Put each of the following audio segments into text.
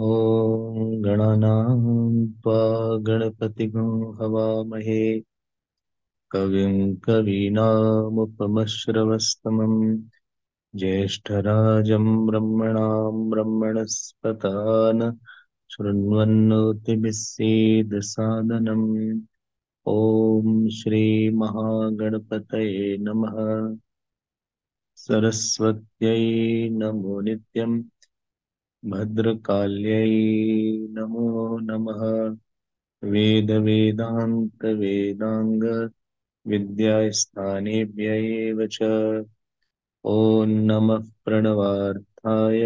ॐ गणानाम्पा गणपतिगं हवामहे कविं कवीनामुपमश्रवस्तमं ज्येष्ठराजं ब्रह्मणां साधनम ओं श्री महागणपत नम सरस्वत नमो नित्यम् भद्रकाल्यै नमो नमः वेदवेदान्तवेदाङ्गविद्यास्थानेभ्य एव च ॐ नमः प्रणवार्थाय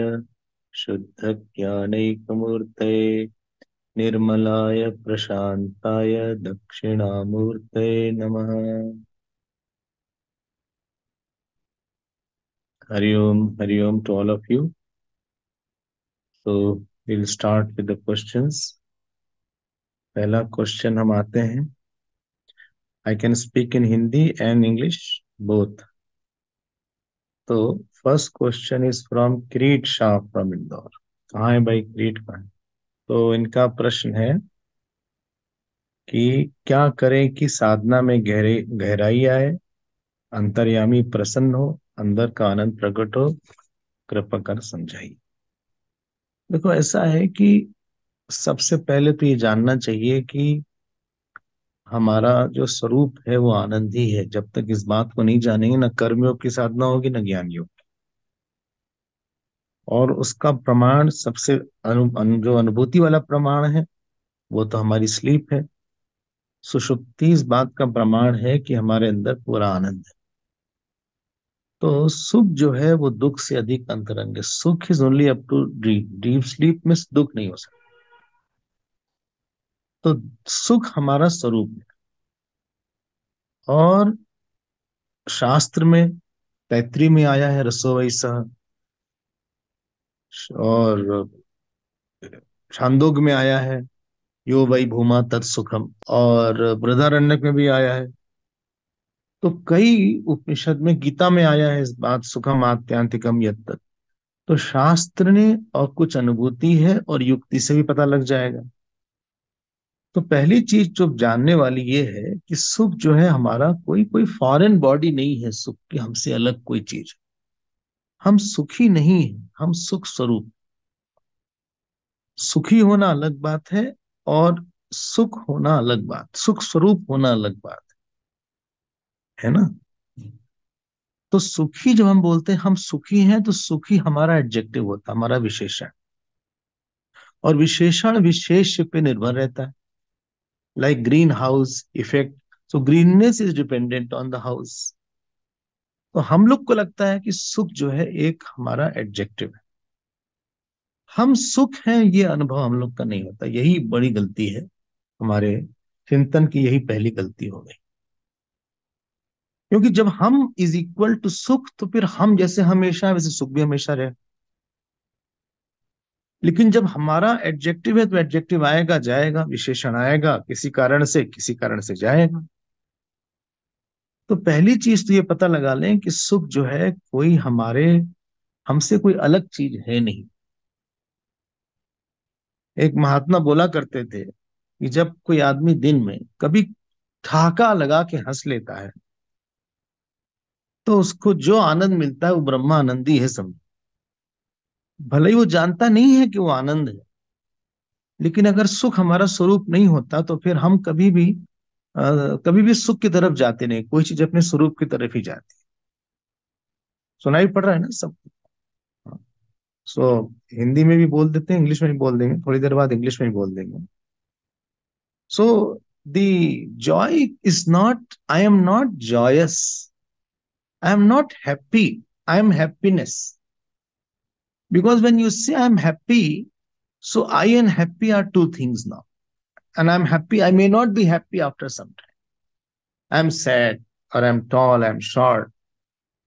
शुद्धज्ञानैकमूर्तये निर्मलाय प्रशान्ताय दक्षिणामूर्तये नमः Hari Om Hari Om to all of you तो will start with the questions पहला क्वेश्चन हम आते हैं I can speak in Hindi and English both तो first question is from Krit Shah from Indore कहाँ है भाई क्रीट का है तो इनका प्रश्न है कि क्या करें कि साधना में गहरे गहराई आए अंतर्यामी प्रसन्न हो अंदर का आनंद प्रकट हो कृपा कर समझाइए देखो ऐसा है कि सबसे पहले तो ये जानना चाहिए कि हमारा जो स्वरूप है वो आनंद ही है जब तक इस बात को नहीं जानेंगे ना कर्मयोग की साधना होगी ना ज्ञान योग और उसका प्रमाण सबसे अनु, अनु, जो अनुभूति वाला प्रमाण है वो तो हमारी स्लीप है सुषुप्ति इस बात का प्रमाण है कि हमारे अंदर पूरा आनंद है तो सुख जो है वो दुख से अधिक अंतरंग है सुख is only up to deep dream sleep में दुख नहीं हो सकता तो सुख हमारा स्वरूप है और शास्त्र में तैत्री में आया है रसो सह और छांदोग में आया है यो वही भूमा तत्सुखम और बृदारण्यक में भी आया है तो कई उपनिषद में गीता में आया है इस बात सुखम आत्यांतिकम यद तो शास्त्र ने और कुछ अनुभूति है और युक्ति से भी पता लग जाएगा तो पहली चीज जो जानने वाली ये है कि सुख जो है हमारा कोई कोई फॉरेन बॉडी नहीं है सुख की हमसे अलग कोई चीज हम सुखी नहीं है हम सुख स्वरूप सुखी होना अलग बात है और सुख होना अलग बात सुख स्वरूप होना अलग बात है ना तो सुखी जब हम बोलते हैं हम सुखी हैं तो सुखी हमारा एडजेक्टिव होता है हमारा विशेषण और विशेषण विशेष पे निर्भर रहता है like green house effect so greenness is dependent on the house तो हम लोग को लगता है कि सुख जो है एक हमारा एडजेक्टिव है हम सुख हैं ये अनुभव हम लोग का नहीं होता यही बड़ी गलती है हमारे चिंतन की यही पहली गलती हो गई क्योंकि जब हम इज इक्वल टू सुख तो फिर हम जैसे हमेशा वैसे सुख भी हमेशा रहे लेकिन जब हमारा एडजेक्टिव है तो एडजेक्टिव आएगा जाएगा विशेषण आएगा किसी कारण से किसी कारण से जाएगा तो पहली चीज तो ये पता लगा लें कि सुख जो है कोई हमारे हमसे कोई अलग चीज है नहीं एक महात्मा बोला करते थे कि जब कोई आदमी दिन में कभी ठहाका लगा के हंस लेता है तो उसको जो आनंद मिलता है वो ब्रह्मा आनंदी है समझ भले ही वो जानता नहीं है कि वो आनंद है लेकिन अगर सुख हमारा स्वरूप नहीं होता तो फिर हम कभी भी आ, कभी भी सुख की तरफ जाते नहीं कोई चीज अपने स्वरूप की तरफ ही जाती है सुनाई पड़ रहा है ना सब सो हाँ। so, हिंदी में भी बोल देते हैं इंग्लिश में भी बोल देंगे थोड़ी देर बाद इंग्लिश में भी बोल देंगे so the joy is not I am not joyous I'm not happy, I'm happiness. Because when you say I'm happy, so I and happy are two things now. And I'm happy, I may not be happy after some time. I'm sad, or I'm tall, I'm short.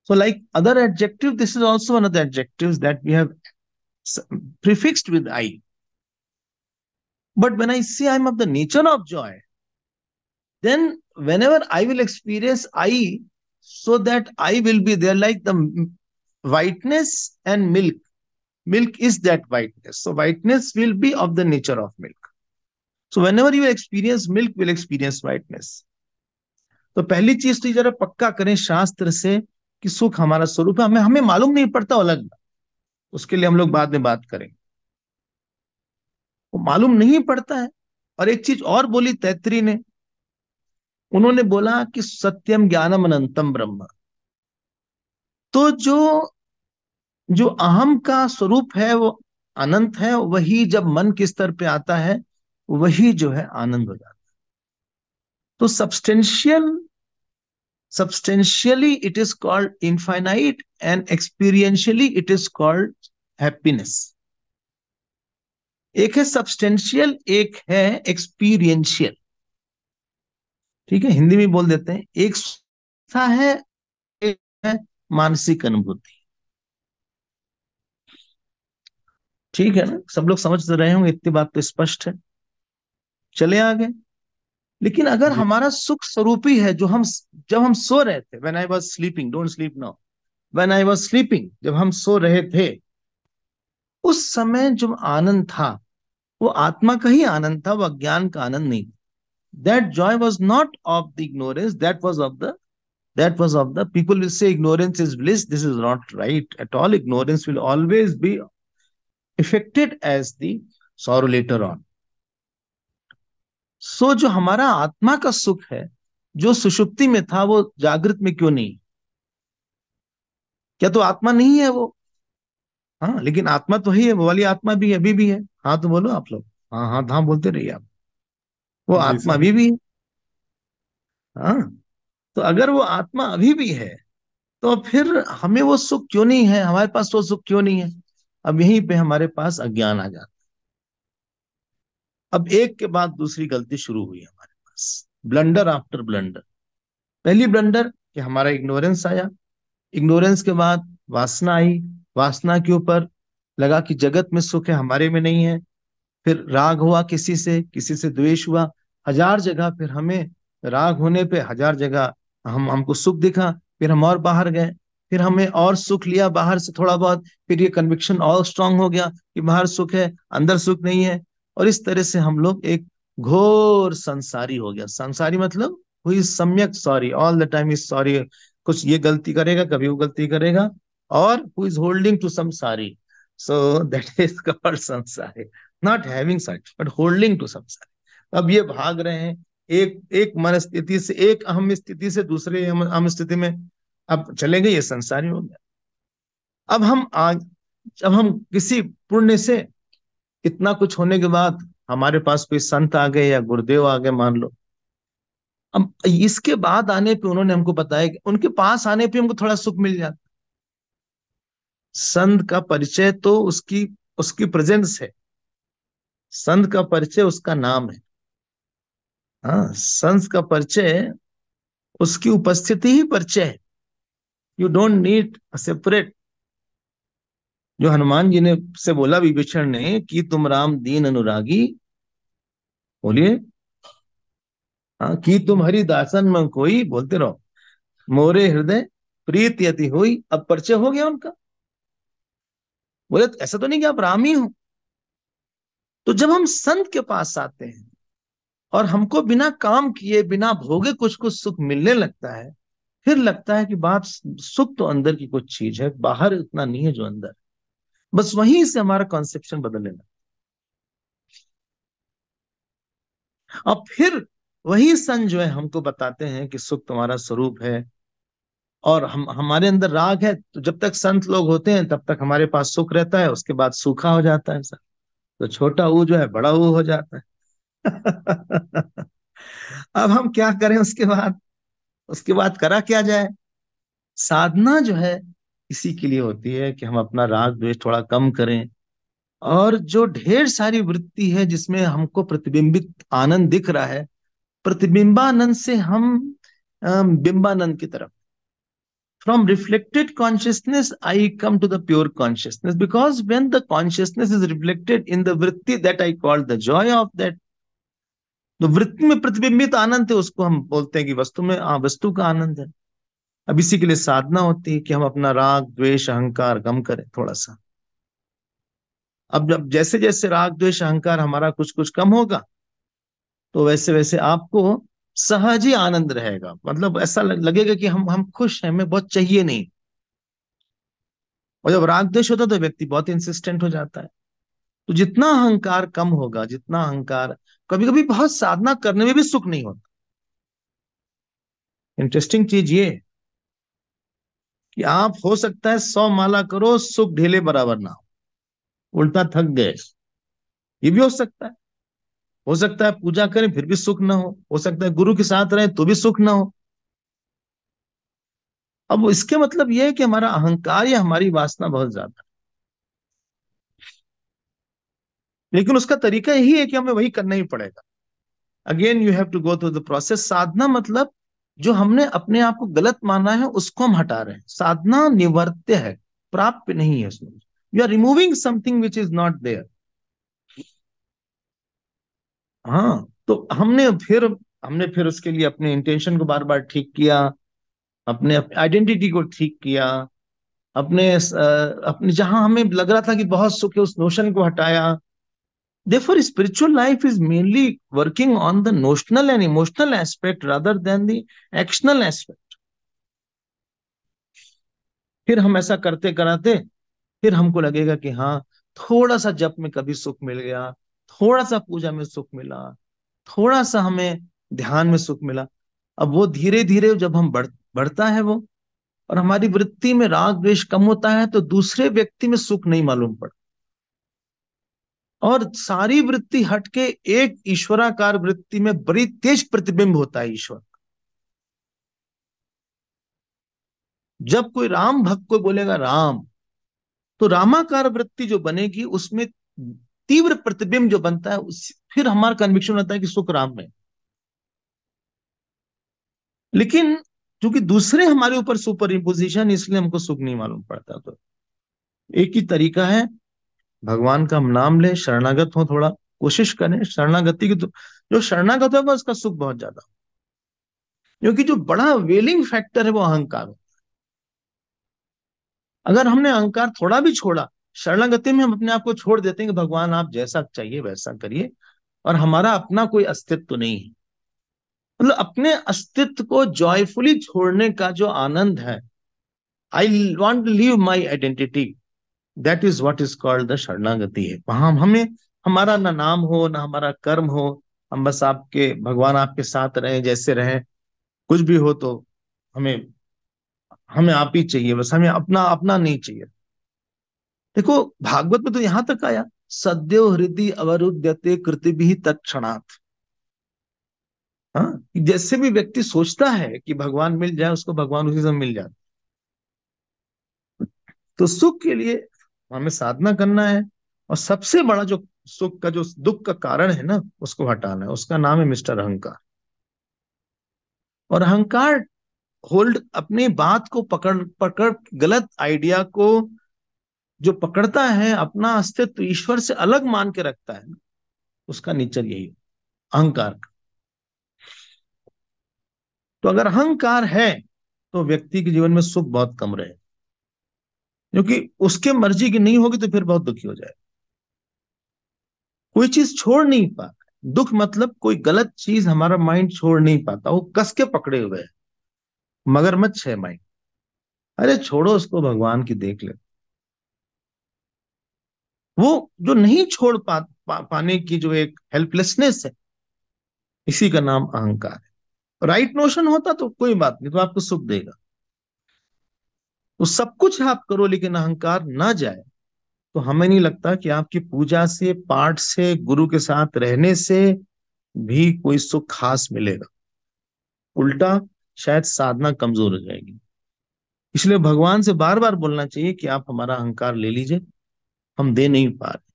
So, like other adjective, this is also one of the adjectives that we have prefixed with I. But when I say I'm of the nature of joy, then whenever I will experience I, so that I will be there like the whiteness and milk. Milk is that whiteness. So whiteness will be of the nature of milk. So whenever you experience milk, will experience whiteness. तो पहली चीज तो जरा पक्का करें शास्त्र से कि सुख हमारा स्वरूप है हमें हमें मालूम नहीं पड़ता अलग उसके लिए हम लोग बाद में बात करेंगे वो तो मालूम नहीं पड़ता है और एक चीज और बोली तैतरी ने उन्होंने बोला कि सत्यम ज्ञानम अनंतम ब्रह्म तो जो जो अहम का स्वरूप है वो अनंत है वही जब मन के स्तर पे आता है वही जो है आनंद हो जाता है तो substantial substantially it is called infinite and experientially it is called happiness एक है सब्सटेंशियल एक है एक्सपीरियंशियल ठीक है हिंदी में बोल देते हैं एक था है है मानसिक अनुभूति ठीक है ना सब लोग समझ तो रहे होंगे इतनी बात तो स्पष्ट है चले आगे लेकिन अगर हमारा सुख स्वरूप ही है जो हम जब हम सो रहे थे when I was sleeping don't sleep now when I was sleeping जब हम सो रहे थे उस समय जो आनंद था वो आत्मा का ही आनंद था वो अज्ञान का आनंद नहीं that joy was not of the ignorance that was of the that was of the people will say ignorance is bliss this is not right at all ignorance will always be affected as the sorrow later on so so, जो हमारा आत्मा का सुख है जो सुषुप्ति में था वो जागृत में क्यों नहीं क्या तो आत्मा नहीं है वो हाँ लेकिन आत्मा तो ही है वो वाली आत्मा भी अभी भी है हाँ तो बोलो आप लोग हाँ हाँ हाँ बोलते रहिए आप वो आत्मा अभी भी है हाँ तो अगर वो आत्मा अभी भी है तो फिर हमें वो सुख क्यों नहीं है हमारे पास वो तो सुख क्यों नहीं है अब यहीं पे हमारे पास अज्ञान आ जाता है अब एक के बाद दूसरी गलती शुरू हुई हमारे पास ब्लंडर आफ्टर ब्लंडर पहली ब्लंडर कि हमारा इग्नोरेंस आया इग्नोरेंस के बाद वासना आई वासना के ऊपर लगा कि जगत में सुख है हमारे में नहीं है फिर राग हुआ किसी से किसी से द्वेष हुआ हजार जगह फिर हमें राग होने पे हजार जगह हम हमको सुख दिखा फिर हम और बाहर गए फिर हमें और सुख लिया बाहर से थोड़ा बहुत फिर ये कन्विक्शन और स्ट्रांग हो गया कि बाहर सुख है अंदर सुख नहीं है और इस तरह से हम लोग एक घोर संसारी हो गया संसारी मतलब हुई सम्यक sorry all the time is sorry कुछ ये गलती करेगा कभी वो गलती करेगा और who is holding to some sorry so that is called संसारी not having such but holding to some sorry अब ये भाग रहे हैं एक एक मन स्थिति से एक अहम स्थिति से दूसरे अहम स्थिति में अब चलेंगे ये संसारी हो गया अब हम आज जब हम किसी पुण्य से इतना कुछ होने के बाद हमारे पास कोई संत आ गए या गुरुदेव आ गए मान लो अब इसके बाद आने पे उन्होंने हमको बताया कि उनके पास आने पे हमको थोड़ा सुख मिल जाता संत का परिचय तो उसकी उसकी प्रेजेंस है संत का परिचय उसका नाम है हाँ संस का परिचय उसकी उपस्थिति ही परिचय है यू डोंट नीड सेपरेट जो हनुमान जी ने से बोला विभीषण ने कि तुम राम दीन अनुरागी बोलिए हाँ कि तुम हरि दासन में कोई बोलते रहो मोरे हृदय प्रीत यति हुई अब परिचय हो गया उनका बोले तो ऐसा तो नहीं कि आप राम ही हो तो जब हम संत के पास आते हैं और हमको बिना काम किए बिना भोगे कुछ कुछ सुख मिलने लगता है फिर लगता है कि बात सुख तो अंदर की कुछ चीज है बाहर इतना नहीं है जो अंदर बस वहीं से हमारा कॉन्सेप्शन बदलने लगता और फिर वही सन जो है हमको बताते हैं कि सुख तुम्हारा स्वरूप है और हम हमारे अंदर राग है तो जब तक संत लोग होते हैं तब तक हमारे पास सुख रहता है उसके बाद सूखा हो जाता है सर तो छोटा ऊ जो है बड़ा ऊ हो जाता है अब हम क्या करें उसके बाद उसके बाद करा क्या जाए साधना जो है इसी के लिए होती है कि हम अपना राग द्वेष थोड़ा कम करें और जो ढेर सारी वृत्ति है जिसमें हमको प्रतिबिंबित आनंद दिख रहा है प्रतिबिंबानंद से हम बिंबानंद की तरफ from reflected consciousness I come to the pure consciousness because when the consciousness is reflected in the वृत्ति that I call the joy of that तो वृत्ति में प्रतिबिंबित आनंद है उसको हम बोलते हैं कि वस्तु में आ, हाँ, वस्तु का आनंद है अब इसी के लिए साधना होती है कि हम अपना राग द्वेष अहंकार कम करें थोड़ा सा अब जब जैसे जैसे राग द्वेष अहंकार हमारा कुछ कुछ कम होगा तो वैसे वैसे आपको सहज ही आनंद रहेगा मतलब ऐसा लगेगा कि हम हम खुश हैं हमें बहुत चाहिए नहीं और जब राग द्वेष होता है तो व्यक्ति बहुत इंसिस्टेंट हो जाता है तो जितना अहंकार कम होगा जितना अहंकार कभी कभी बहुत साधना करने में भी सुख नहीं होता इंटरेस्टिंग चीज ये कि आप हो सकता है सौ माला करो सुख ढीले बराबर ना हो उल्टा थक गए ये भी हो सकता है हो सकता है पूजा करें फिर भी सुख ना हो हो सकता है गुरु के साथ रहें तो भी सुख ना हो अब इसके मतलब यह है कि हमारा अहंकार या हमारी वासना बहुत ज्यादा लेकिन उसका तरीका यही है कि हमें वही करना ही पड़ेगा again you have to go through the process साधना मतलब जो हमने अपने आप को गलत माना है उसको हम हटा रहे हैं साधना निवर्त्य है प्राप्त नहीं है उसमें you are removing something which is not there हाँ तो हमने फिर हमने फिर उसके लिए अपने इंटेंशन को बार बार ठीक किया अपने आइडेंटिटी को ठीक किया अपने अपने जहां हमें लग रहा था कि बहुत सुख है उस नोशन को हटाया therefore spiritual life is mainly working on the notional and emotional aspect rather than the actional aspect फिर हम ऐसा करते कराते फिर हमको लगेगा कि हाँ थोड़ा सा जप में कभी सुख मिल गया थोड़ा सा पूजा में सुख मिला थोड़ा सा हमें ध्यान में सुख मिला अब वो धीरे धीरे जब हम बढ़ बढ़ता है वो और हमारी वृत्ति में राग द्वेष कम होता है तो दूसरे व्यक्ति में सुख नहीं मालूम पड़ता और सारी वृत्ति हटके एक ईश्वराकार वृत्ति में बड़ी तेज प्रतिबिंब होता है ईश्वर जब कोई राम भक्त को बोलेगा राम तो रामाकार वृत्ति जो बनेगी उसमें तीव्र प्रतिबिंब जो बनता है उस फिर हमारा कन्विक्शन होता है कि सुख राम में लेकिन क्योंकि दूसरे हमारे ऊपर सुपर इम्पोजिशन इसलिए हमको सुख नहीं मालूम पड़ता तो एक ही तरीका है भगवान का नाम ले शरणागत हो थोड़ा कोशिश करें शरणागति की तो जो शरणागत होगा उसका सुख बहुत ज्यादा क्योंकि जो बड़ा वेलिंग फैक्टर है वो अहंकार होता है अगर हमने अहंकार थोड़ा भी छोड़ा शरणागति में हम अपने आप को छोड़ देते हैं कि भगवान आप जैसा चाहिए वैसा करिए और हमारा अपना कोई अस्तित्व नहीं है मतलब अपने अस्तित्व को जॉयफुली छोड़ने का जो आनंद है I want leave my identity that is what is called the शरणागति है वहां हमें हमारा ना नाम हो ना हमारा कर्म हो हम बस आपके भगवान आपके साथ रहे जैसे रहे कुछ भी हो तो हमें हमें आप ही चाहिए बस हमें अपना अपना नहीं चाहिए देखो भागवत में तो यहां तक आया सद्यो हृदय अवरुद्यते कृति भी तत्नाथ हाँ, जैसे भी व्यक्ति सोचता है कि भगवान मिल जाए उसको भगवान उसी समय मिल जाता तो सुख के लिए हमें साधना करना है और सबसे बड़ा जो सुख का जो दुख का कारण है ना उसको हटाना है उसका नाम है मिस्टर अहंकार और अहंकार होल्ड अपने बात को पकड़ पकड़ गलत आइडिया को जो पकड़ता है अपना अस्तित्व ईश्वर से अलग मान के रखता है उसका नेचर यही अहंकार का तो अगर अहंकार है तो व्यक्ति के जीवन में सुख बहुत कम रहे क्योंकि उसके मर्जी की नहीं होगी तो फिर बहुत दुखी हो जाए कोई चीज छोड़ नहीं पा दुख मतलब कोई गलत चीज हमारा माइंड छोड़ नहीं पाता वो कस के पकड़े हुए है मगरमच्छ है माइंड अरे छोड़ो उसको भगवान की देख ले वो जो नहीं छोड़ पा, पा पाने की जो एक हेल्पलेसनेस है इसी का नाम अहंकार है राइट नोशन होता तो कोई बात नहीं तो आपको सुख देगा तो सब कुछ आप करो लेकिन अहंकार ना जाए तो हमें नहीं लगता कि आपकी पूजा से पाठ से गुरु के साथ रहने से भी कोई सुख खास मिलेगा उल्टा शायद साधना कमजोर हो जाएगी इसलिए भगवान से बार बार बोलना चाहिए कि आप हमारा अहंकार ले लीजिए हम दे नहीं पा रहे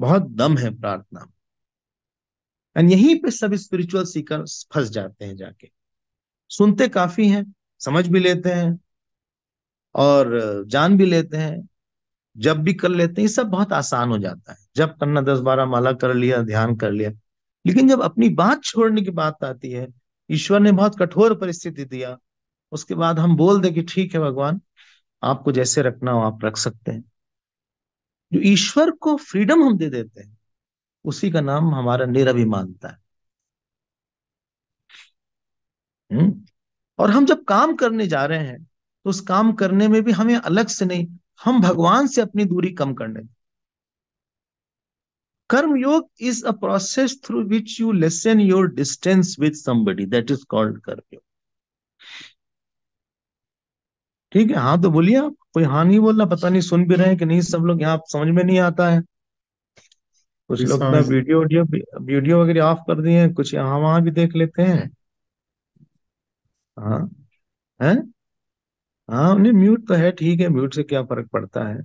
बहुत दम है प्रार्थना एंड यहीं पे सब स्पिरिचुअल सीकर फंस जाते हैं जाके सुनते काफी हैं समझ भी लेते हैं और जान भी लेते हैं जब भी कर लेते हैं ये सब बहुत आसान हो जाता है जब करना दस बारह माला कर लिया ध्यान कर लिया लेकिन जब अपनी बात छोड़ने की बात आती है ईश्वर ने बहुत कठोर परिस्थिति दिया उसके बाद हम बोल दे कि ठीक है भगवान आपको जैसे रखना हो आप रख सकते हैं जो ईश्वर को फ्रीडम हम दे देते हैं उसी का नाम हमारा निरभिमानता है हम्म? हुँ? और हम जब काम करने जा रहे हैं तो उस काम करने में भी हमें अलग से नहीं हम भगवान से अपनी दूरी कम करने दें karma yoga is a process through which you lessen your distance with somebody that is called karma yoga ठीक है हाँ तो बोलिए आप कोई हाँ नहीं बोलना पता नहीं सुन भी रहे हैं कि नहीं सब लोग यहाँ समझ में नहीं आता है कुछ लोग वीडियो वीडियो वीडियो वगैरह ऑफ कर दिए हैं कुछ यहाँ वहां भी देख लेते हैं हाँ हैं हाँ नहीं म्यूट तो है ठीक है म्यूट से क्या फर्क पड़ता है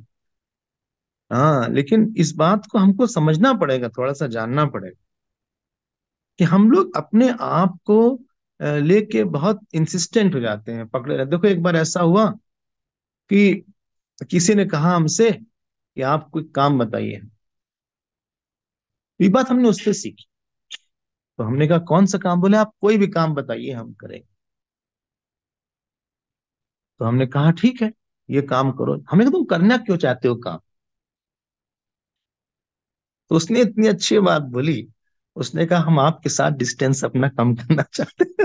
हाँ लेकिन इस बात को हमको समझना पड़ेगा थोड़ा सा जानना पड़ेगा कि हम लोग अपने आप को लेके बहुत इंसिस्टेंट हो जाते हैं पकड़े देखो एक बार ऐसा हुआ कि किसी ने कहा हमसे कि आप कोई काम बताइए तो ये बात हमने उससे सीखी तो हमने कहा कौन सा काम बोले आप कोई भी काम बताइए हम करेंगे तो हमने कहा ठीक है ये काम करो हमें तुम करना क्यों चाहते हो काम तो उसने इतनी अच्छी बात बोली उसने कहा हम आपके साथ डिस्टेंस अपना कम करना चाहते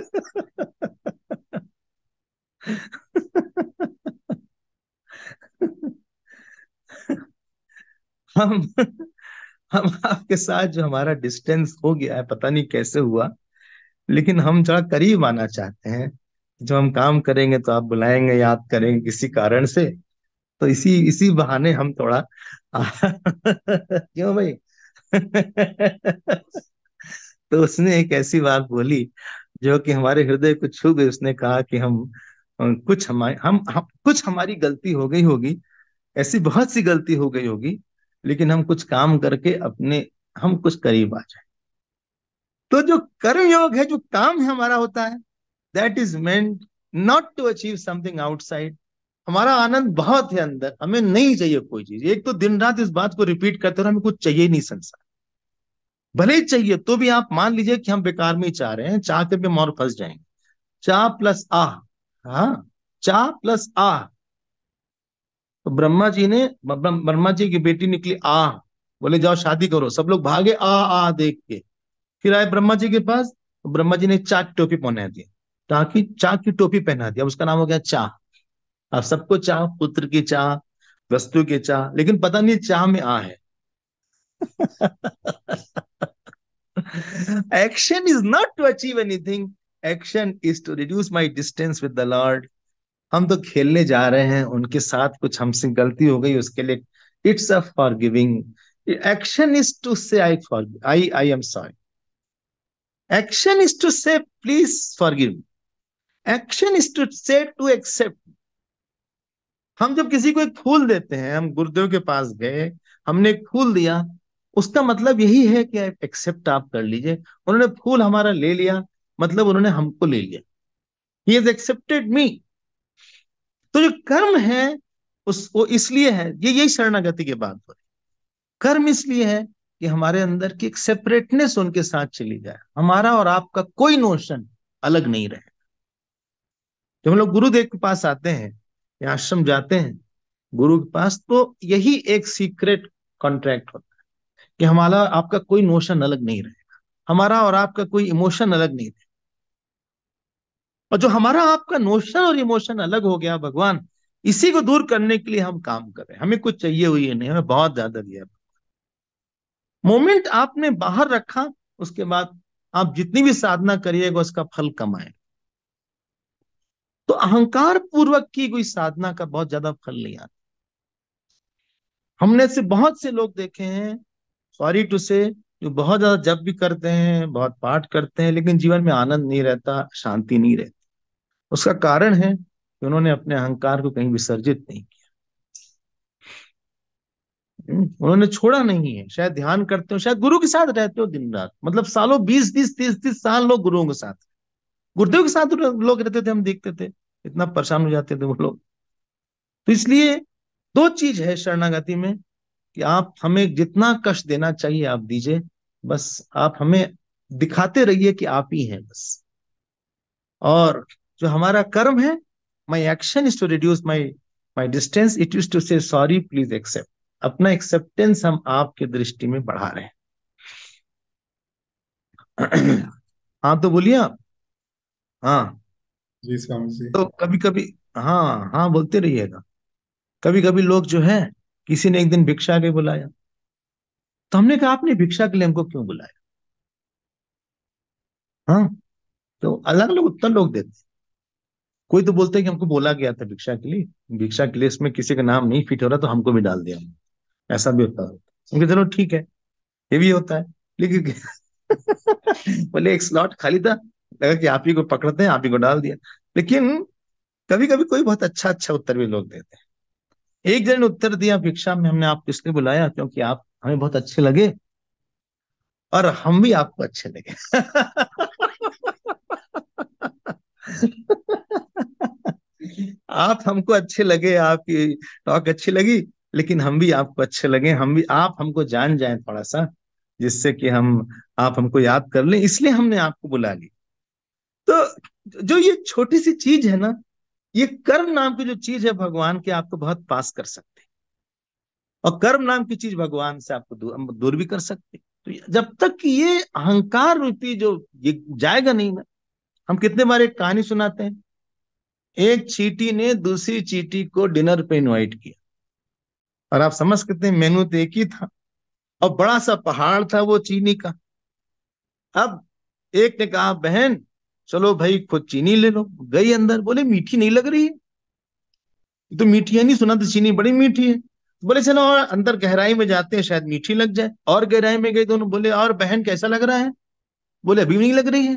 हम हम आपके साथ जो हमारा डिस्टेंस हो गया है पता नहीं कैसे हुआ लेकिन हम थोड़ा करीब आना चाहते हैं जो हम काम करेंगे तो आप बुलाएंगे याद करेंगे किसी कारण से तो इसी इसी बहाने हम थोड़ा क्यों भाई तो उसने एक ऐसी बात बोली जो कि हमारे हृदय को छू गई उसने कहा कि हम कुछ हमारे हम, हम कुछ हमारी गलती हो गई होगी ऐसी बहुत सी गलती हो गई होगी लेकिन हम कुछ काम करके अपने हम कुछ करीब आ जाए तो जो कर्मयोग है जो काम है हमारा होता है that is meant not to achieve something outside हमारा आनंद बहुत है अंदर हमें नहीं चाहिए कोई चीज एक तो दिन रात इस बात को रिपीट करते हो हमें कुछ चाहिए नहीं संसार भले ही चाहिए तो भी आप मान लीजिए कि हम बेकार में ही चाह रहे हैं चाह के भी हम और फंस जाएंगे चाह प्लस आ हाँ चाह प्लस आ तो ब्रह्मा जी ने ब्रह्मा जी की बेटी निकली आ बोले जाओ शादी करो सब लोग भागे आ आ देख के फिर आए ब्रह्मा जी के पास तो ब्रह्मा जी ने चार टोपी पहना दिया ताकि चाह की टोपी पहना दिया उसका नाम हो गया चाह अब सबको चाह पुत्र की चाह वस्तु की चाह लेकिन पता नहीं चाह में आ है action is not to achieve anything action is to reduce my distance with the lord हम तो खेलने जा रहे हैं उनके साथ कुछ हमसे गलती हो गई उसके लिए it's a forgiving action is to say I for I I am sorry action is to say please forgive action is to say to accept हम जब किसी को एक फूल देते हैं हम गुरुदेव के पास गए हमने एक फूल दिया उसका मतलब यही है कि एक्सेप्ट आप कर लीजिए उन्होंने फूल हमारा ले लिया मतलब उन्होंने हमको ले लिया ही इज एक्सेप्टेड मी तो जो कर्म है उस वो इसलिए है ये यही शरणागति की बात हो रही कर्म इसलिए है कि हमारे अंदर की एक सेपरेटनेस उनके साथ चली जाए हमारा और आपका कोई नोशन अलग नहीं रहे जब हम लोग गुरुदेव के पास आते हैं या आश्रम जाते हैं गुरु के पास तो यही एक सीक्रेट कॉन्ट्रैक्ट होता है कि हमारा आपका कोई नोशन अलग नहीं रहेगा हमारा और आपका कोई इमोशन अलग नहीं रहेगा और जो हमारा आपका नोशन और इमोशन अलग हो गया भगवान इसी को दूर करने के लिए हम काम कर रहे हैं हमें कुछ चाहिए हुई है नहीं हमें बहुत ज्यादा दिया मोमेंट आपने बाहर रखा उसके बाद आप जितनी भी साधना करिएगा उसका फल कमाएगा तो अहंकार पूर्वक की कोई साधना का बहुत ज्यादा फल नहीं आता हमने से बहुत से लोग देखे हैं सॉरी टू से जो बहुत ज्यादा जब भी करते हैं बहुत पाठ करते हैं लेकिन जीवन में आनंद नहीं रहता शांति नहीं रहती उसका कारण है कि उन्होंने अपने अहंकार को कहीं विसर्जित नहीं किया उन्होंने छोड़ा नहीं है शायद ध्यान करते हो शायद गुरु के साथ रहते हो दिन रात मतलब सालों बीस बीस तीस तीस साल लोग गुरुओं के साथ गुरुदेव के साथ लोग रहते थे हम देखते थे इतना परेशान हो जाते थे वो लोग तो इसलिए दो चीज है शरणागति में कि आप हमें जितना कष्ट देना चाहिए आप दीजिए बस आप हमें दिखाते रहिए कि आप ही हैं बस और जो हमारा कर्म है my action is to reduce my my distance it is to say sorry please accept अपना एक्सेप्टेंस हम आपके दृष्टि में बढ़ा रहे हैं हाँ तो बोलिए आप हाँ जी स्वामी जी तो कभी कभी हाँ हाँ बोलते रहिएगा कभी कभी लोग जो है किसी ने एक दिन भिक्षा के बुलाया तो हमने कहा आपने भिक्षा के लिए हमको क्यों बुलाया हाँ तो अलग अलग उत्तर लोग देते कोई तो बोलते हैं कि हमको बोला गया था भिक्षा के लिए भिक्षा के लिए इसमें किसी का नाम नहीं फिट हो रहा तो हमको भी डाल दिया ऐसा भी होता है चलो ठीक है ये भी होता है लेकिन बोले एक स्लॉट खाली था लगा कि आप ही को पकड़ते हैं आप ही को डाल दिया लेकिन कभी कभी कोई बहुत अच्छा अच्छा उत्तर भी लोग देते हैं एक जन उत्तर दिया भिक्षा में हमने आपको इसलिए बुलाया क्योंकि आप हमें बहुत अच्छे लगे और हम भी आपको अच्छे लगे आप हमको अच्छे लगे आपकी टॉक अच्छी लगी लेकिन हम भी आपको अच्छे लगे हम भी आप हमको जान जाए थोड़ा सा जिससे कि हम आप हमको याद कर लें इसलिए हमने आपको बुला ली तो जो ये छोटी सी चीज है ना ये कर्म नाम की जो चीज है भगवान के आपको तो बहुत पास कर सकते और कर्म नाम की चीज भगवान से आपको दूर, दूर भी कर सकते तो जब तक ये अहंकार रूपी जो ये जाएगा नहीं ना हम कितने बार एक कहानी सुनाते हैं एक चीटी ने दूसरी चीटी को डिनर पे इनवाइट किया और आप समझ सकते हैं मेनू तो एक ही था और बड़ा सा पहाड़ था वो चीनी का अब एक ने कहा बहन चलो भाई खुद चीनी ले लो गई अंदर बोले मीठी नहीं लग रही है तो मीठी है नहीं सुना तो चीनी बड़ी मीठी है तो बोले चलो और अंदर गहराई में जाते हैं शायद मीठी लग जाए और गहराई में गए दोनों बोले और बहन कैसा लग रहा है बोले अभी नहीं लग रही है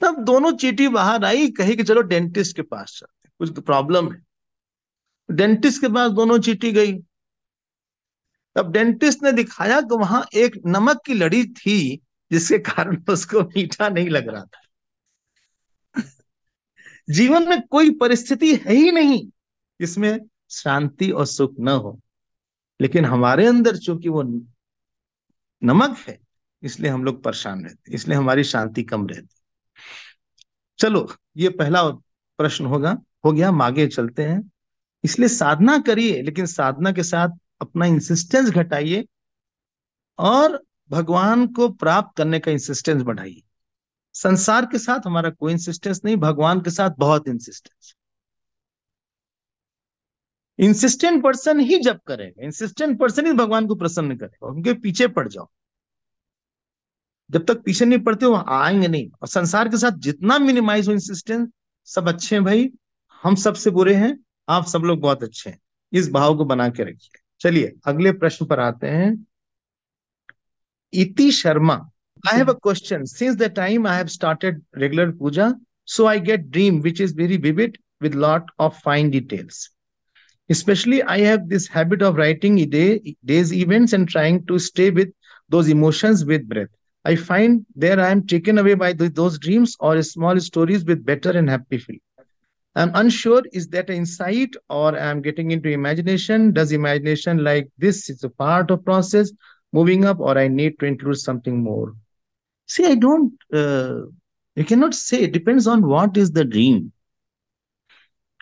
तब दोनों चीटी बाहर आई कही कि चलो डेंटिस्ट के पास चलते कुछ तो प्रॉब्लम है डेंटिस्ट के पास दोनों चीटी गई तब डेंटिस्ट ने दिखाया कि वहां एक नमक की लड़ी थी जिसके कारण उसको मीठा नहीं लग रहा था जीवन में कोई परिस्थिति है ही नहीं इसमें शांति और सुख न हो लेकिन हमारे अंदर चूंकि वो नमक है इसलिए हम लोग परेशान रहते इसलिए हमारी शांति कम रहती चलो ये पहला प्रश्न होगा हो गया हम आगे चलते हैं इसलिए साधना करिए लेकिन साधना के साथ अपना इंसिस्टेंस घटाइए और भगवान को प्राप्त करने का इंसिस्टेंस बढ़ाइए संसार के साथ हमारा कोई इंसिस्टेंस नहीं भगवान के साथ बहुत इंसिस्टेंस इंसिस्टेंट पर्सन ही जब करेगा इंसिस्टेंट पर्सन ही भगवान को प्रसन्न करेगा उनके पीछे पड़ जाओ जब तक पीछे नहीं पड़ते वो आएंगे नहीं और संसार के साथ जितना मिनिमाइज हो इंसिस्टेंस सब अच्छे हैं भाई हम सबसे बुरे हैं आप सब लोग बहुत अच्छे हैं इस भाव को बना के रखिए चलिए अगले प्रश्न पर आते हैं Iti Sharma. I have a question. Since the time I have started regular puja, so I get dream which is very vivid with lot of fine details. Especially, I have this habit of writing day, day's events and trying to stay with those emotions with breath. I find there I am taken away by those dreams or small stories with better and happy feel. I'm unsure is that insight or I'm getting into imagination? Does imagination like this is a part of process moving up or I need to include something more. See, I don't, uh, you cannot say, it depends on what is the dream.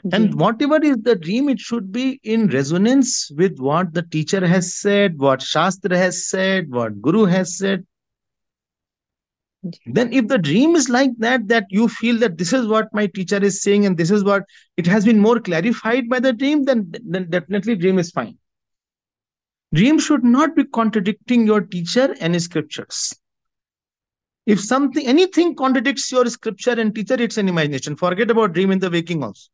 Okay. And whatever is the dream, it should be in resonance with what the teacher has said, what Shastra has said, what Guru has said. Then, if the dream is like that, that you feel that this is what my teacher is saying and this is what it has been more clarified by the dream, then, then definitely dream is fine. Dream should not be contradicting your teacher and scriptures. If something, anything contradicts your scripture and teacher, it's an imagination. Forget about dream in the waking also.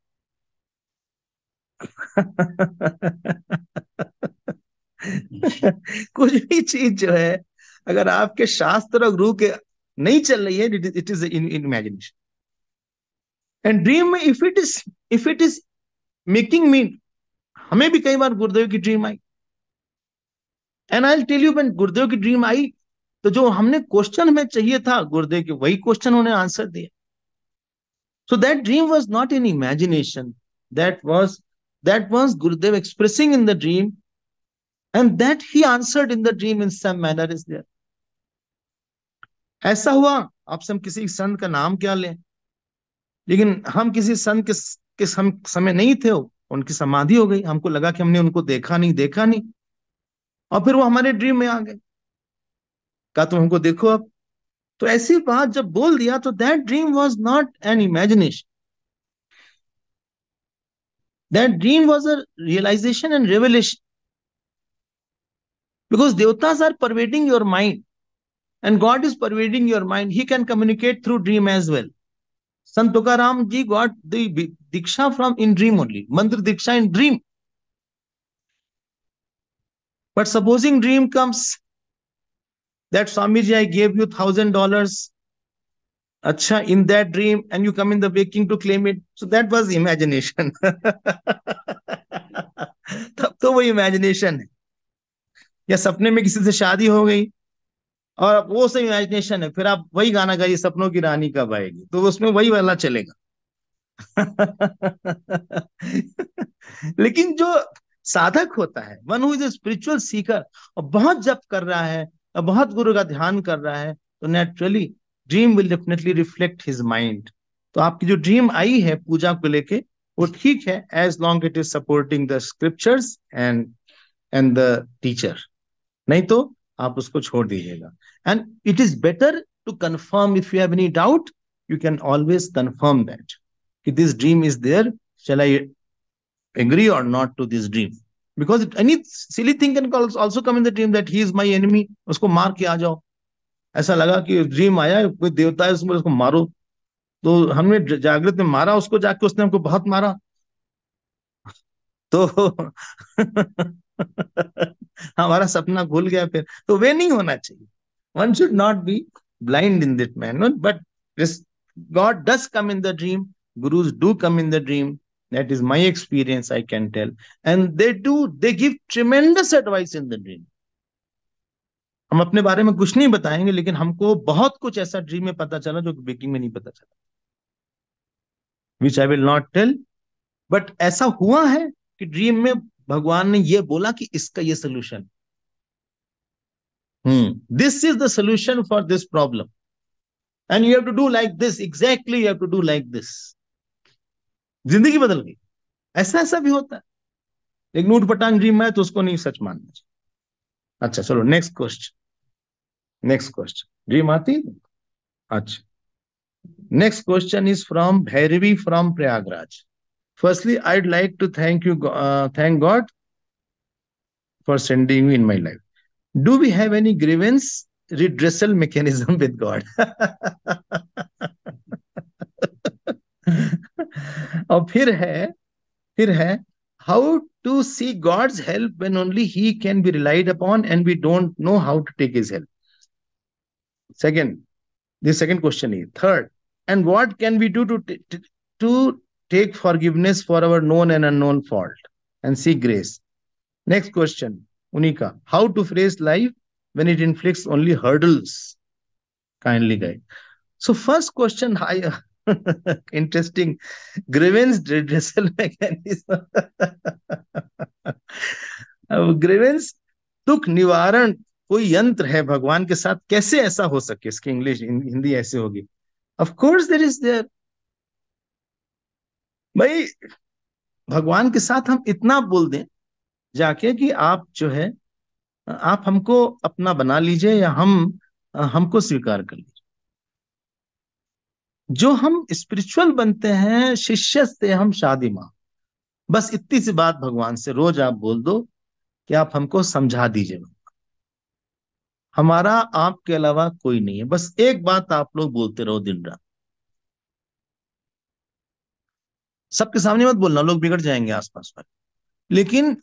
कुछ भी चीज जो है अगर आपके शास्त्र और गुरु के नहीं चल रही है it is in imagination and dream if it is if it is making me हमें भी कई बार गुरुदेव की dream I and I tell you Gurudev की ड्रीम आई तो जो हमने क्वेश्चन हमें चाहिए था गुरुदेव के वही क्वेश्चन उन्होंने आंसर दिया so that dream was not in imagination that was that was Gurudev expressing in the dream and that he answer in the dream in some manner is there ऐसा हुआ आपसे हम किसी संत का नाम क्या लें लेकिन हम किसी संत के, के सम, समय नहीं थे उनकी समाधि हो गई हमको लगा कि हमने उनको देखा नहीं देखा नहीं और फिर वो हमारे ड्रीम में आ गए कहा तुम हमको देखो अब तो ऐसी बात जब बोल दिया तो that dream was not an imagination that dream was a realization and revelation because देवताज are pervading your mind and God is pervading your mind he can communicate through dream as well Sant Tukaram ji got diksha from in dream only mantra diksha in dream But supposing dream comes that Swamiji, I gave you thousand dollars. Acha, in that dream, and you come in the waking to claim it. So that was imagination. तब तो वो imagination है या सपने में किसी से शादी हो गई और अब वो सब इमेजिनेशन है फिर आप वही गाना गाइए सपनों की रानी कब आएगी तो उसमें वही वाला चलेगा लेकिन जो साधक होता है one who is spiritual seeker और बहुत जप कर रहा है और बहुत गुरु का ध्यान कर रहा है तो naturally dream will definitely reflect his mind तो आपकी जो ड्रीम आई है पूजा को लेके वो ठीक है as long it is supporting the scriptures and and the teacher नहीं तो आप उसको छोड़ दीजिएगा and it is better to confirm if you have any doubt you can always confirm that कि this dream is there shall I agree or not to this dream because any silly thing can also come in the dream that he is my enemy usko मार ke आ जाओ ऐसा लगा कि dream आया कोई देवता है उसमें उसको मारो तो हमने जागृत में मारा उसको जाके उसने हमको बहुत मारा तो हमारा सपना भूल गया फिर तो वे नहीं होना चाहिए one should not be blind in that man but God does come in the dream gurus do come in the dream that is my experience i can tell and they do they give tremendous advice in the dream हम अपने बारे में कुछ नहीं बताएंगे लेकिन हमको बहुत कुछ ऐसा ड्रीम में पता चला जो बेकिंग में नहीं पता चला which I will not tell but ऐसा हुआ है कि ड्रीम में भगवान ने यह बोला कि इसका यह solution hmm this is the solution for this problem and you have to do like this exactly you have to do like this जिंदगी बदल गई ऐसा ऐसा भी होता है एक नूट पटांग ड्रीम है तो उसको नहीं सच मानना चाहिए अच्छा चलो next question next question dream आती अच्छा next question is from Bhairavi from Prayagraj firstly I'd like to thank you thank God for sending in my life do we have any grievance redressal mechanism with God और फिर है फिर है how to see God's help when only he can be relied upon and we don't know how to take his help second this second question is third and what can we do to to take forgiveness for our known and unknown fault and see grace next question उन्हीं का how to face life when it inflicts only hurdles kindly guide so first question i interesting grievance redressal mechanism अब grievance दुख निवारण कोई यंत्र है भगवान के साथ कैसे ऐसा हो सके इसकी इंग्लिश हिंदी ऐसे होगी of course there is there भाई भगवान के साथ हम इतना बोल दें जाके कि आप जो है आप हमको अपना बना लीजिए या हम हमको स्वीकार कर लीजिए जो हम स्पिरिचुअल बनते हैं शिष्य से हम शादी माँ बस इतनी सी बात भगवान से रोज आप बोल दो कि आप हमको समझा दीजिए हमारा आपके अलावा कोई नहीं है बस एक बात आप लोग बोलते रहो दिन रात सबके सामने मत बोलना लोग बिगड़ जाएंगे आसपास पर लेकिन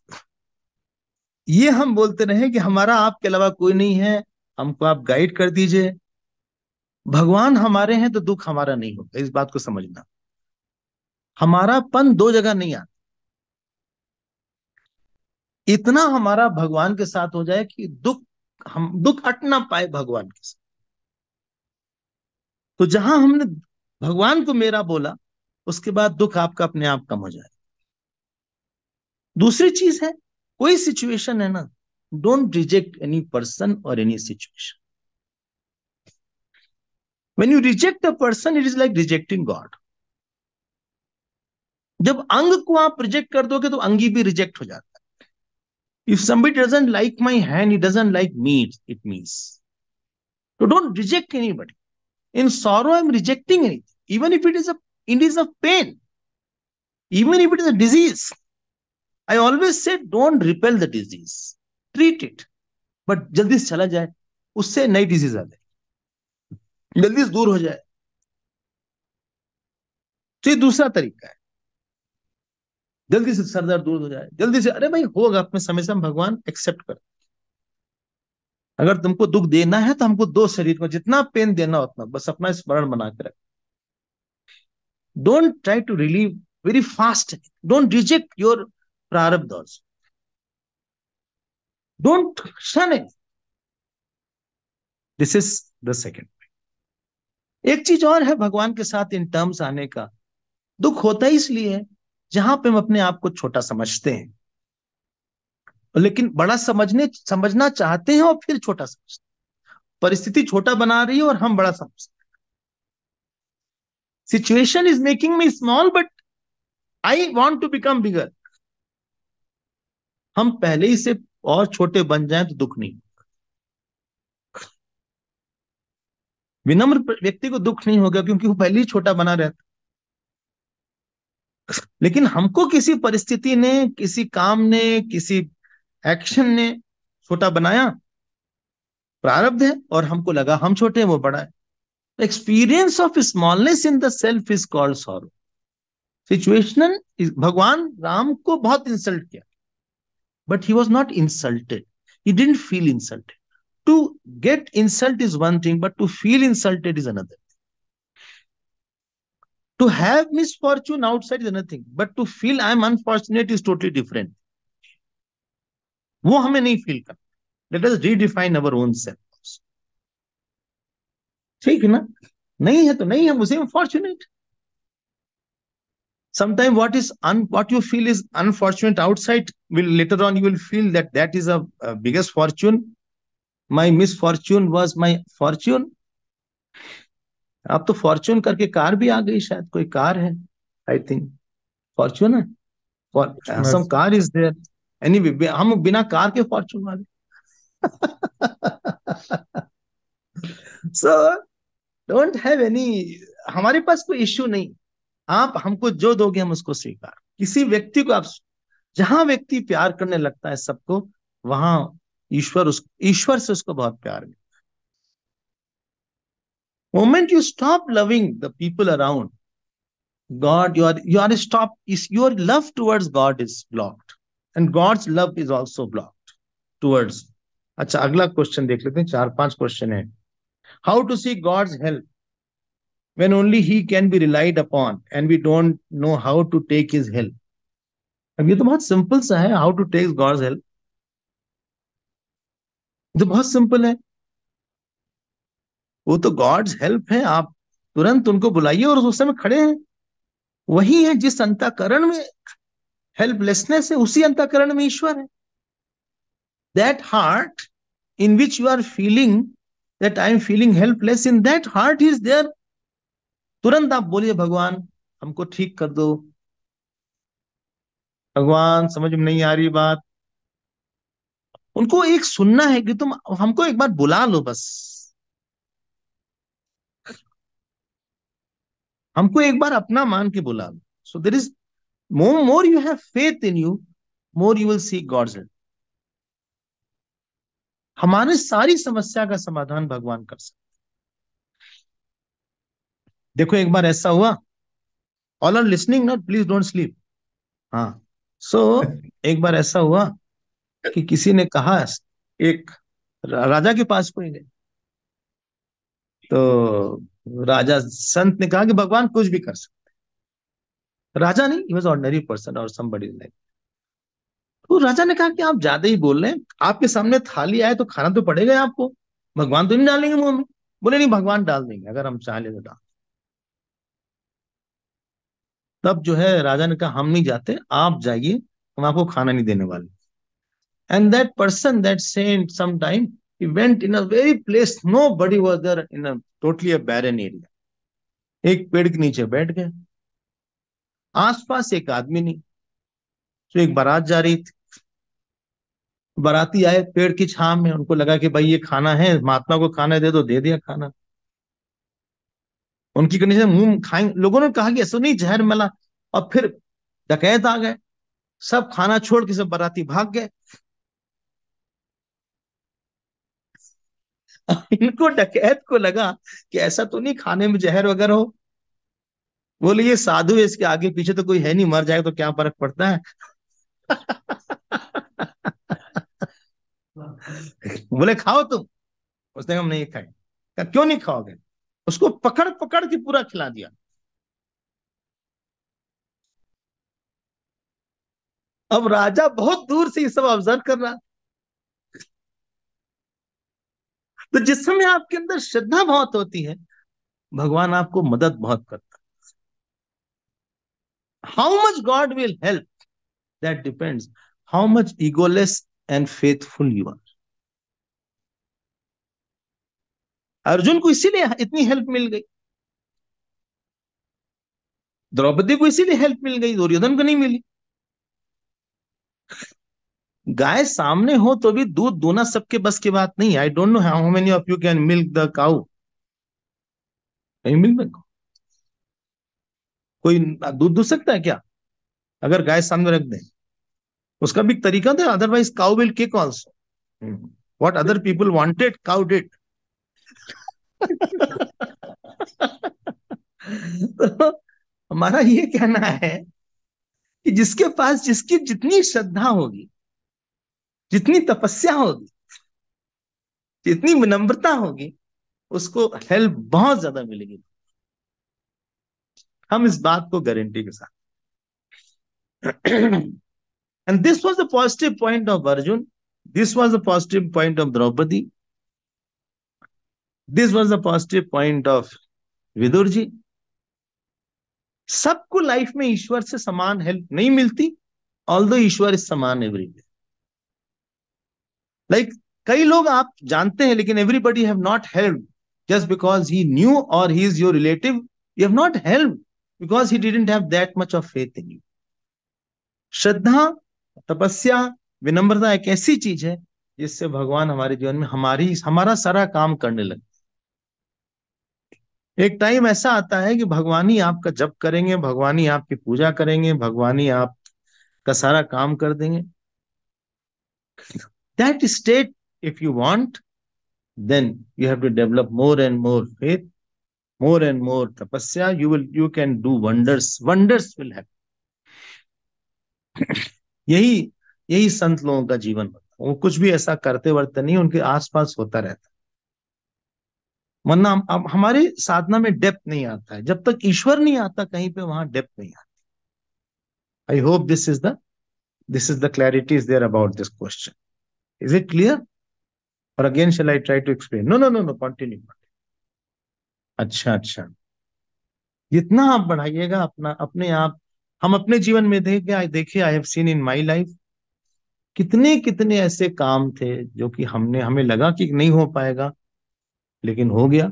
ये हम बोलते रहे कि हमारा आपके अलावा कोई नहीं है हमको आप गाइड कर दीजिए भगवान हमारे हैं तो दुख हमारा नहीं होगा इस बात को समझना हमारा पन दो जगह नहीं आता इतना हमारा भगवान के साथ हो जाए कि दुख हम दुख हट ना पाए भगवान के साथ तो जहां हमने भगवान को मेरा बोला उसके बाद दुख आपका अपने आप कम हो जाए दूसरी चीज है कोई सिचुएशन है ना डोंट रिजेक्ट एनी पर्सन और any situation when you reject a person it is like rejecting God जब अंग को आप रिजेक्ट कर दोगे तो अंगी भी रिजेक्ट हो जाता है if some doesn't like my hand it doesn't like meat it means तो don't reject anybody in sorrow I am rejecting any even if it is it is a pain even if it is a disease I always say don't repel the disease treat it but जल्दी से चला जाए उससे नई disease आ जाए जल्दी से दूर हो जाए तो ये दूसरा तरीका है जल्दी से सरदर्द दूर हो जाए जल्दी से अरे भाई होगा अपने समय से हम भगवान एक्सेप्ट कर अगर तुमको दुख देना है तो हमको दो शरीर को जितना पेन देना उतना बस अपना स्मरण बना कर रख don't try to relieve very fast don't reject your prarabdh also don't shun this is the second एक चीज और है भगवान के साथ इन टर्म्स आने का दुख होता ही इसलिए जहां पे हम अपने आप को छोटा समझते हैं लेकिन बड़ा समझने समझना चाहते हैं और फिर छोटा समझते परिस्थिति छोटा बना रही है और हम बड़ा समझते situation is making me small but I want to become bigger हम पहले ही से और छोटे बन जाए तो दुख नहीं विनम्र व्यक्ति को दुख नहीं होगा क्योंकि वो पहले ही छोटा बना रहता लेकिन हमको किसी परिस्थिति ने किसी काम ने किसी एक्शन ने छोटा बनाया प्रारब्ध है और हमको लगा हम छोटे हैं वो बड़ा है experience of smallness in the self is called sorrow situational भगवान राम को बहुत इंसल्ट किया but he was not insulted he didn't feel insulted to get insult is one thing, but to feel insulted is another. To have misfortune outside is another thing, but to feel I'm unfortunate is totally different. वो हमें नहीं feel करता let us ठीक है ना नहीं है तो नहीं है मुझे unfortunate what you feel is unfortunate outside will later on you will feel that that is a biggest fortune my misfortune was my fortune आप तो फॉर्च्यून करके कार भी आ गई शायद कोई कार है आई थिंक फॉर्च्यून है सम कार इज देयर एनी हम बिना कार के फॉर्च्यून वाले सो डोंट हैव एनी हमारे पास कोई इश्यू नहीं आप हमको जो दोगे हम उसको स्वीकार किसी व्यक्ति को आप जहां व्यक्ति प्यार करने लगता है सबको वहां ईश्वर उस ईश्वर से उसको बहुत प्यार मिलता है moment you stop loving the people around God you are you are stop is your love towards God is blocked and God's love is also blocked towards अच्छा अगला क्वेश्चन देख लेते हैं चार पांच क्वेश्चन है how to see God's help when only he can be relied upon and we don't know how to take his help अब ये तो बहुत सिंपल सा है how to take God's help तो बहुत सिंपल है वो तो गॉड्स हेल्प है आप तुरंत उनको बुलाइए और उस समय खड़े हैं वही है जिस अंताकरण में हेल्पलेसनेस है उसी अंताकरण में ईश्वर है that heart in which you are feeling that I am feeling helpless in that heart is there तुरंत आप बोलिए भगवान हमको ठीक कर दो भगवान समझ में नहीं आ रही बात उनको एक सुनना है कि तुम हमको एक बार बुला लो बस हमको एक बार अपना मान के बुला लो so there is more more you have faith in you more you will see God's help हमारे सारी समस्या का समाधान भगवान कर सकते देखो एक बार ऐसा हुआ all are listening not please don't sleep हाँ सो एक बार ऐसा हुआ कि किसी ने कहा एक राजा के पास कोई गए तो राजा संत ने कहा कि भगवान कुछ भी कर सकते राजा नहीं वॉज ऑर्डनरी पर्सन और समबडी नहीं तो राजा ने कहा कि आप ज्यादा ही बोल रहे हैं आपके सामने थाली आए तो खाना तो पड़ेगा आपको भगवान तो नहीं डालेंगे मुंह में बोले नहीं भगवान डाल देंगे अगर हम चाह ले तो डाल तब जो है राजा ने कहा हम नहीं जाते आप जाइए हम आपको खाना नहीं देने वाले And that person, that saint, sometime he went in a very place nobody was there in a totally a barren area. एक पेड़ के नीचे बैठ गए आसपास एक आदमी नहीं तो एक बारात जा रही थी बराती आए पेड़ की छाव में उनको लगा कि भाई ये खाना है महात्मा को खाना दे दो दे दिया खाना उनकी कंडीशन मुंह खाएंगे लोगों ने कहा कि ऐसा नहीं जहर मिला और फिर डकैत आ गए सब खाना छोड़ के सब बराती भाग गए इनको डकैत को लगा कि ऐसा तो नहीं खाने में जहर वगैरह हो बोले ये साधु है इसके आगे पीछे तो कोई है नहीं मर जाएगा तो क्या फर्क पड़ता है बोले खाओ तुम उसने हम नहीं खाए क्यों नहीं खाओगे उसको पकड़ पकड़ के पूरा खिला दिया अब राजा बहुत दूर से ये सब ऑब्जर्व कर रहा तो जिस समय आपके अंदर श्रद्धा बहुत होती है भगवान आपको मदद बहुत करता how much God will help that depends how much egoless and faithful you are Arjun को इसीलिए इतनी हेल्प मिल गई द्रौपदी को इसीलिए हेल्प मिल गई दुर्योधन को नहीं मिली गाय सामने हो तो भी दूध दूना सबके बस की बात नहीं I don't know how many of you can milk the cow milk कोई दूध दू सकता है क्या अगर गाय सामने रख दे उसका भी तरीका था otherwise cow will kick also what other people wanted cow did हमारा ये कहना है कि जिसके पास जिसकी जितनी श्रद्धा होगी जितनी तपस्या होगी जितनी विनम्रता होगी उसको हेल्प बहुत ज्यादा मिलेगी हम इस बात को गारंटी के साथ and this was the positive point of Arjun this was the positive point of Draupadi this was the positive point of Vidur ji सबको लाइफ में ईश्वर से समान हेल्प नहीं मिलती ऑल दो ईश्वर इज समान एवरीवे लाइक like, कई लोग आप जानते हैं लेकिन everybody have not help just because he knew और he is your relative you have not help because he didn't have that much of faith in you श्रद्धा तपस्या विनम्रता एक ऐसी चीज है जिससे भगवान हमारे जीवन में हमारी हमारा सारा काम करने लगते एक टाइम ऐसा आता है कि भगवान ही आपका जप करेंगे भगवान ही आपकी पूजा करेंगे भगवान ही आपका सारा काम कर देंगे That state, if you want, then you have to develop more and more faith, more and more tapasya. You will, you can do wonders. Wonders will happen. यही यही संत लोगों का जीवन होता वो कुछ भी ऐसा करते वरते नहीं उनके आसपास होता रहता वरना हम, हमारे साधना में डेप्थ नहीं आता है जब तक ईश्वर नहीं आता कहीं पे वहां डेप्थ नहीं आती I hope this is the this is the clarity is there about this question Is it clear? Or again, shall I try to explain? No, no, no, no, continue. अच्छा अच्छा जितना आप बढ़ाइएगा अपना अपने आप हम अपने जीवन में देखे देखे I have seen in my life कितने कितने ऐसे काम थे जो कि हमने हमें लगा कि नहीं हो पाएगा लेकिन हो गया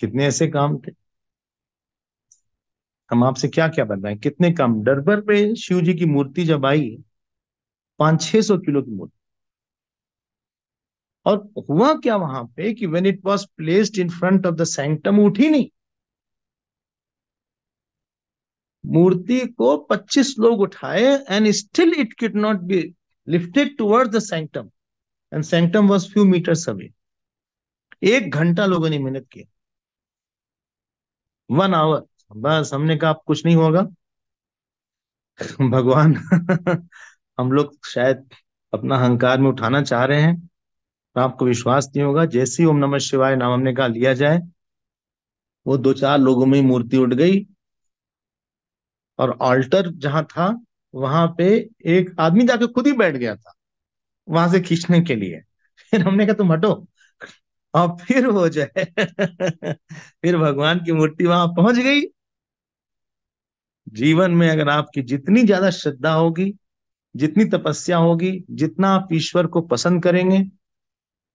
कितने ऐसे काम थे हम आपसे क्या क्या बन रहे कितने काम डरबर पे शिव जी की मूर्ति जब आई पांच छह सौ किलो की मूर्ति और हुआ क्या वहां पे कि when it was placed in front of the sanctum उठी नहीं मूर्ति को 25 लोग उठाए and still it could not be lifted toward the sanctum and sanctum was few meter away एक घंटा लोगों ने मेहनत किया वन आवर बस हमने कहा कुछ नहीं होगा भगवान हम लोग शायद अपना अहंकार में उठाना चाह रहे हैं तो आपको विश्वास नहीं होगा जैसे ही ओम नमः शिवाय नाम हमने कहा लिया जाए वो दो चार लोगों में मूर्ति उठ गई और ऑल्टर जहां था वहां पे एक आदमी जाके खुद ही बैठ गया था वहां से खींचने के लिए फिर हमने कहा तुम हटो और फिर हो जाए फिर भगवान की मूर्ति वहां पहुंच गई जीवन में अगर आपकी जितनी ज्यादा श्रद्धा होगी जितनी तपस्या होगी जितना आप ईश्वर को पसंद करेंगे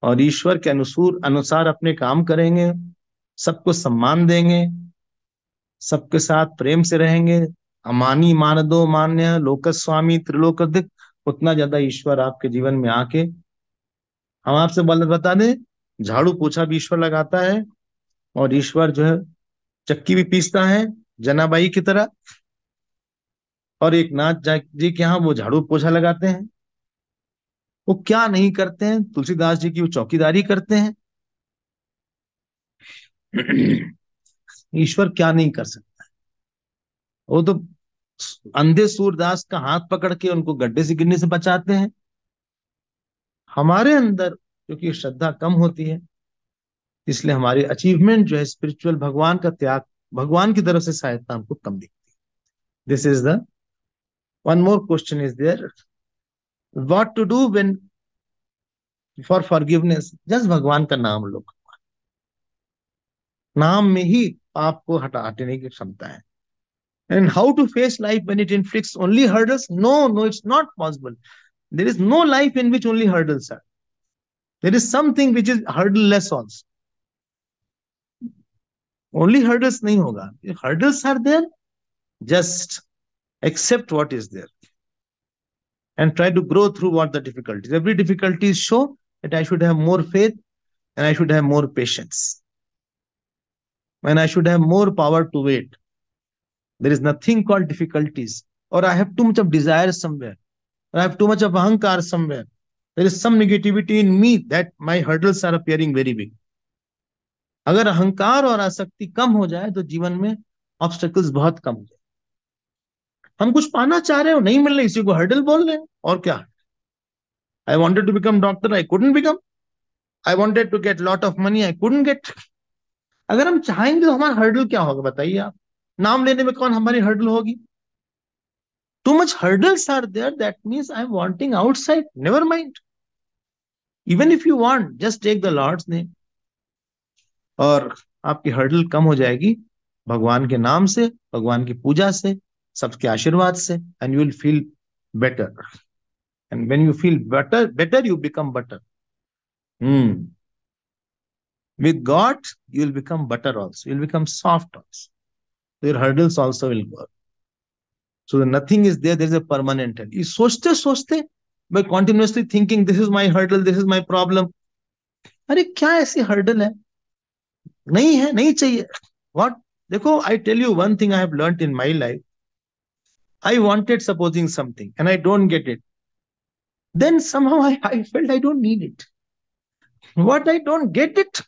और ईश्वर के अनुसूर अनुसार अपने काम करेंगे सबको सम्मान देंगे सबके साथ प्रेम से रहेंगे अमानी मानदो मान्य लोक स्वामी त्रिलोक उतना ज्यादा ईश्वर आपके जीवन में आके हम आपसे बता दें झाड़ू पोछा भी ईश्वर लगाता है और ईश्वर जो है चक्की भी पीसता है जनाबाई की तरह और एक नाथ जी के यहाँ वो झाड़ू पोछा लगाते हैं वो क्या नहीं करते हैं तुलसीदास जी की वो चौकीदारी करते हैं ईश्वर क्या नहीं कर सकता वो तो अंधे सूरदास का हाथ पकड़ के उनको गड्ढे से गिरने से बचाते हैं हमारे अंदर क्योंकि श्रद्धा कम होती है इसलिए हमारी अचीवमेंट जो है स्पिरिचुअल भगवान का त्याग भगवान की तरफ से सहायता हमको कम दिखती है this is the one more question is there what to do when for forgiveness just भगवान का नाम लो भगवान नाम में ही पाप को हटाने की क्षमता है and how to face life when it inflicts only hurdles no no it's not possible there is no life in which only hurdles are there is something which is hurdle less also only hurdles nahi hoga if hurdles are there just accept what is there and try to grow through what the difficulties. Every difficulty show that I should have more faith and I should have more patience. And I should have more power to wait. There is nothing called difficulties. Or I have too much of desire somewhere. Or I have too much of ahankar somewhere. There is some negativity in me that my hurdles are appearing very big. अगर अहंकार और आसक्ति कम हो जाए तो जीवन में obstacles बहुत कम हो जाए हम कुछ पाना चाह रहे हो नहीं मिल रहे इसी को हर्डल बोल रहे और क्या I wanted to become doctor I couldn't become I wanted to get lot of money I couldn't get अगर हम चाहेंगे तो हमारा हर्डल क्या होगा बताइए आप नाम लेने में कौन हमारी हर्डल होगी too much hurdles are there that means I am wanting outside never mind even if you want just take the Lord's name और आपकी हर्डल कम हो जाएगी भगवान के नाम से भगवान की पूजा से सबके आशीर्वाद से and you will feel better and when you feel better better you become better hmm with God you will become butter also you'll become soft also your hurdles also will work so nothing is there there is a permanent ये सोचते सोचते by continuously thinking this is my hurdle this is my problem अरे क्या ऐसी hurdle है नहीं है नहीं चाहिए वॉट देखो I tell you one thing I have learn in my life I wanted supposing something and I don't get it. Then somehow I, I felt I don't need it. What I don't get it,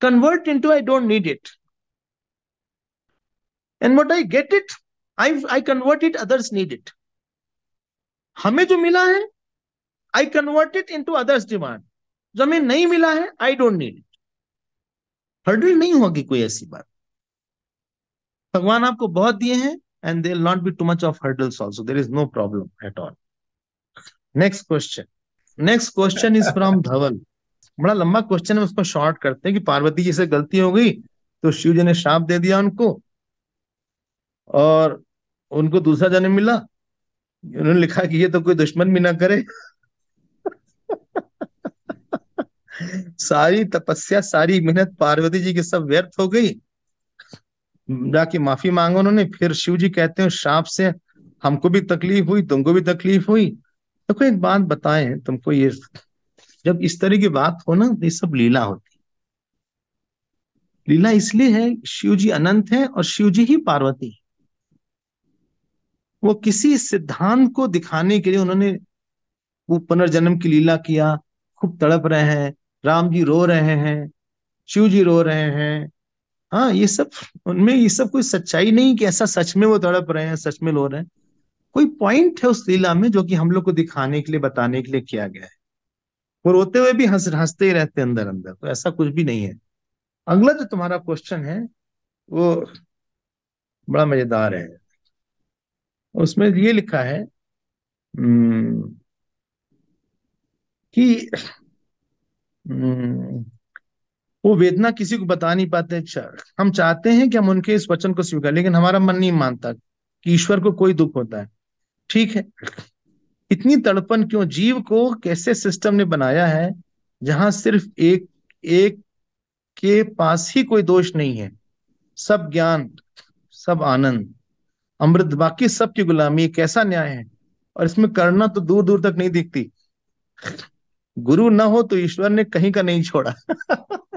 convert into I don't need it. And what I get it, I, I convert it, others need it. हमें जो मिला है I convert it into others demand जो हमें नहीं मिला है I don't need it hurdle नहीं होगी कोई ऐसी बात भगवान आपको बहुत दिए हैं and there will not be too much of hurdles also. There is no problem at all. Next question. Next question is from Dhaval. बड़ा लंबा क्वेश्चन है उसको शॉर्ट करते हैं कि पार्वती जी से गलती हो गई तो शिव जी ने श्राप दे दिया उनको और उनको दूसरा जन्म मिला उन्होंने लिखा कि ये तो कोई दुश्मन भी ना करे सारी तपस्या सारी मेहनत पार्वती जी की सब व्यर्थ हो गई जाके माफी मांगा उन्होंने फिर शिव जी कहते हैं सांप से हमको भी तकलीफ हुई तुमको भी तकलीफ हुई देखो तो एक बात बताए तुमको ये जब इस तरह की बात हो ना तो ये सब लीला होती लीला इसलिए है शिव जी अनंत है और शिव जी ही पार्वती वो किसी सिद्धांत को दिखाने के लिए उन्होंने वो पुनर्जन्म की लीला किया खूब तड़प रहे हैं राम जी रो रहे हैं शिव जी रो रहे हैं हाँ ये सब उनमें ये सब कोई सच्चाई नहीं कि ऐसा सच में वो तड़प रहे हैं सच में लो रहे हैं कोई पॉइंट है उस लीला में जो कि हम लोग को दिखाने के लिए बताने के लिए किया गया है वो रोते हुए भी हंस हंसते ही रहते अंदर अंदर तो ऐसा कुछ भी नहीं है अगला जो तुम्हारा क्वेश्चन है वो बड़ा मजेदार है उसमें ये लिखा है कि वो वेदना किसी को बता नहीं पाते हम चाहते हैं कि हम उनके इस वचन को स्वीकार लेकिन हमारा मन नहीं मानता कि ईश्वर को कोई दुख होता है ठीक है इतनी तड़पन क्यों जीव को कैसे सिस्टम ने बनाया है जहां सिर्फ एक एक के पास ही कोई दोष नहीं है सब ज्ञान सब आनंद अमृत बाकी सबकी गुलामी कैसा न्याय है और इसमें करना तो दूर दूर तक नहीं दिखती गुरु ना हो तो ईश्वर ने कहीं का नहीं छोड़ा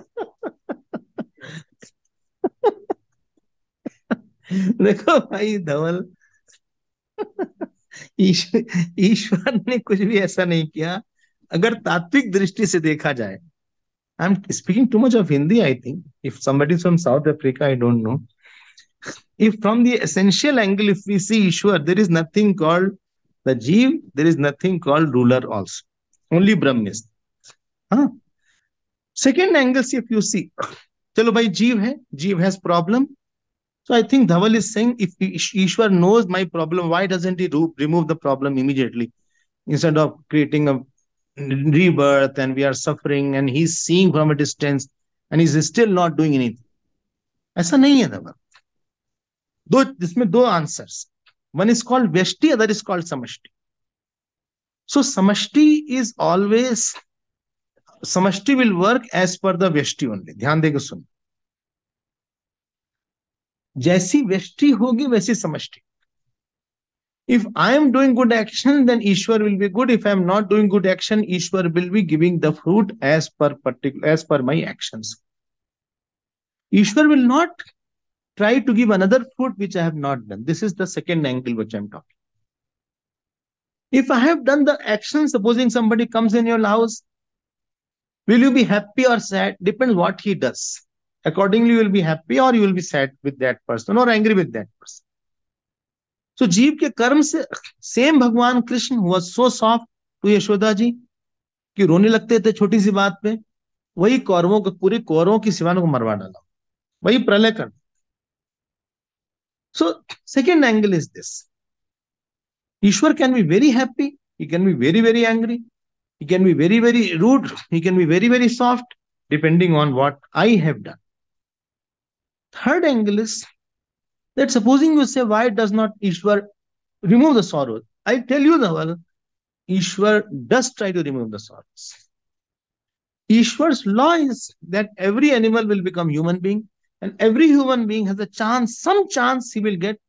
देखो भाई धवल ईश्वर ने कुछ भी ऐसा नहीं किया अगर तात्विक दृष्टि से देखा जाए I am speaking too much of Hindi I think if somebody from South Africa I don't know if from the essential angle if we see Ishwar there is nothing called the jiva there is nothing called ruler also only Brahm second angle if you see चलो भाई जीव है jiva has problem So I think Dhaval is saying if Ishwar knows my problem, why doesn't he remove the problem immediately instead of creating a rebirth and we are suffering and he's seeing from a distance and he's still not doing anything. ऐसा नहीं है दवा दो इसमें दो answers one is called vyashti other is called samashti so samashti is always samashti will work as per the vyashti only ध्यान देकर सुन जैसी वृष्टि होगी वैसी समष्टि if i am doing good action then ishwar will be good if i am not doing good action ishwar will be giving the fruit as per particular as per my actions ishwar will not try to give another fruit which i have not done this is the second angle which i am talking if i have done the action supposing somebody comes in your house will you be happy or sad depends what he does accordingly will be happy और you will be be with that person और angry with that person so जीव के कर्म से same भगवान कृष्ण हुआ so soft to Yashoda ji कि रोने लगते थे छोटी सी बात पे वही कौरवों को पूरे कौरवों की सिवानों को मरवा डाला वही प्रलय कर so second angle is this Ishwar can be very happy he can be very very angry he can be very very rude he can be very very soft depending on what I have done Third angle is that supposing you say, why does not Ishwar remove the sorrow? I tell you, Dhaval, Ishwar does try to remove the sorrows. Ishwar's law is that every animal will become human being and every human being has a chance, some chance he will get,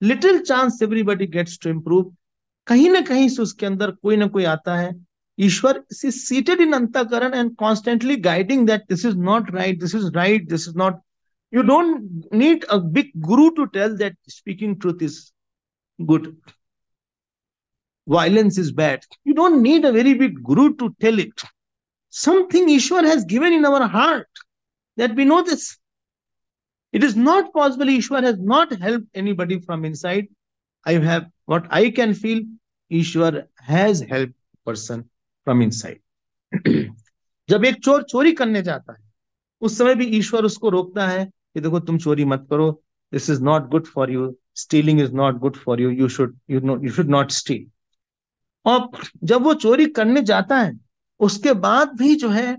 little chance everybody gets to improve. कहीं ना कहीं से उसके अंदर कोई ना कोई आता है ईश्वर seated in antahkaran and constantly guiding that this is not right this is right this is not You don't need a big guru to tell that speaking truth is good. Violence is bad. You don't need a very big guru to tell it. Something Ishwar has given in our heart that we know this. It is not possible Ishwar has not helped anybody from inside. I have what I can feel, Ishwar has help person from inside जब एक चोर चोरी करने जाता है उस समय भी ईश्वर उसको रोकता है कि देखो तुम चोरी मत करो this is not good for you stealing is not good for you you should you know you should not steal और जब वो चोरी करने जाता है उसके बाद भी जो है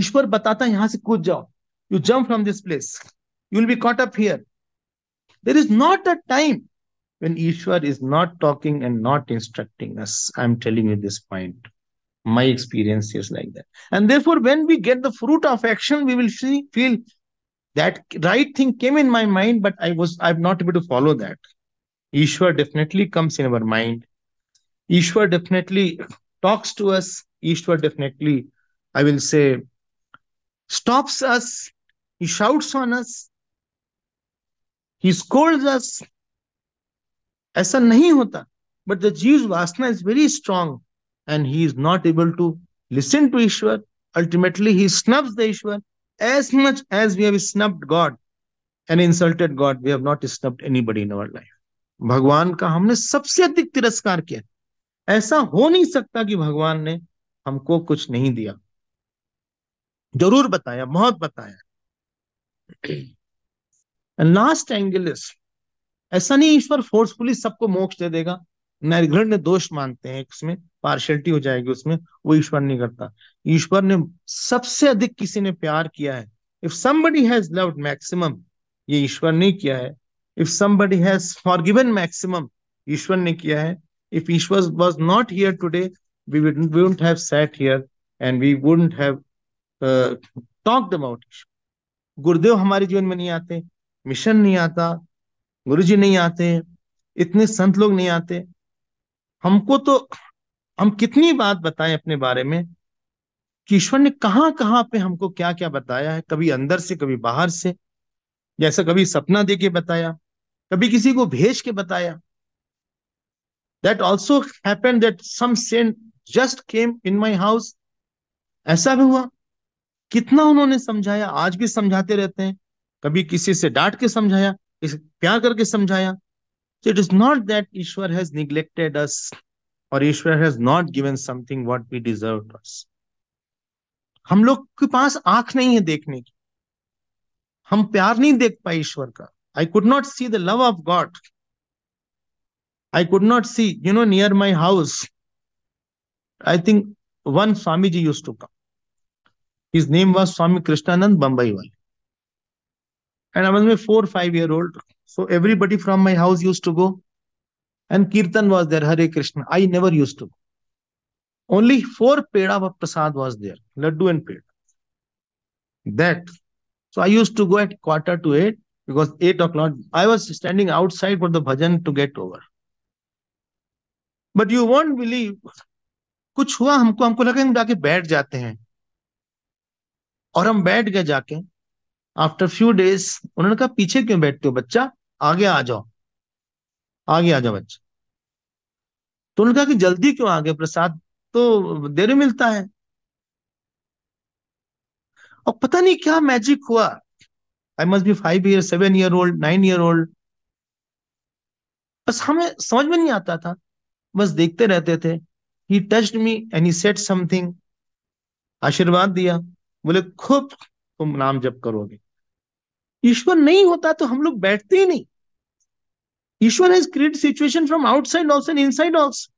ईश्वर बताता है यहां से कूद जाओ you jump from this place you will be caught up here there is not a time when Ishwar is not talking and not instructing us I am telling you this point my experience is like that and therefore when we get the fruit of action we will feel that right thing came in my mind, but I was I'm not able to follow that. Ishwar definitely comes in our mind. Ishwar definitely talks to us. Ishwar definitely, I will say, stops us. He shouts on us. He scolds us. ऐसा नहीं होता but the Jiv's vasana is very strong and he is not able to listen to Ishwar. Ultimately, he snubs the Ishwar as much as we have snubbed God and insulted God, we have not snubbed anybody in our life. भगवान का हमने सबसे अधिक तिरस्कार किया ऐसा हो नहीं सकता कि भगवान ने हमको कुछ नहीं दिया जरूर बताया बहुत बताया लास्ट एंगल ऐसा नहीं ईश्वर फोर्सफुली सबको मोक्ष दे देगा निर्घृण्य दोष मानते हैं उसमें पार्शलिटी हो जाएगी उसमें वो ईश्वर नहीं करता ईश्वर ने सबसे अधिक किसी ने प्यार किया है if somebody has loved maximum ये ईश्वर ने किया है if somebody has forgiven maximum ईश्वर ने किया है if Ishwar was not here today we we wouldn't have sat here and we wouldn't have talked about Gurudev हमारे जीवन में नहीं आते मिशन नहीं आता गुरुजी नहीं आते इतने संत लोग नहीं आते हमको तो हम कितनी बात बताएं अपने बारे में कि ईश्वर ने कहाँ कहाँ पे हमको क्या क्या बताया है कभी अंदर से कभी बाहर से जैसा कभी सपना दे के बताया कभी किसी को भेज के बताया that also happen that some saint just came in my house ऐसा भी हुआ कितना उन्होंने समझाया आज भी समझाते रहते हैं कभी किसी से डांट के समझाया किसी प्यार करके समझाया So it is not that Ishwar has neglected us और Ishwar has not given something what we deserve us हम लोग के पास आंख नहीं है देखने की हम प्यार नहीं देख पाए ईश्वर का I could not see the love of God I could not see you know near my house I think one Swami ji use to come his name was Swami Krishnanand Bombay वाले and I was may four five year old So everybody from my house used to go. And Kirtan was there, Hare Krishna. I never used to go. Only four peda of prasad was there, laddu and peda. That. So I used to go at quarter to 8 because 8 o'clock, I was standing outside for the bhajan to get over. but you won't believe कुछ हुआ हमको हमको लगा हम जाके बैठ जाते हैं और हम बैठ गए जाके आफ्टर फ्यू डेज उन्होंने कहा पीछे क्यों बैठते हो बच्चा आगे आ जाओ आगे आ जाओ बच्चा तो उन्होंने कहा कि जल्दी क्यों आगे प्रसाद तो देर मिलता है और पता नहीं क्या मैजिक हुआ I must be five year seven year old nine year old बस हमें समझ में नहीं आता था बस देखते रहते थे he touched me and he set something आशीर्वाद दिया बोले खूब तुम नाम जप करोगे ईश्वर नहीं होता तो हम लोग बैठते ही नहीं Ishwar has create situation from outside also and inside also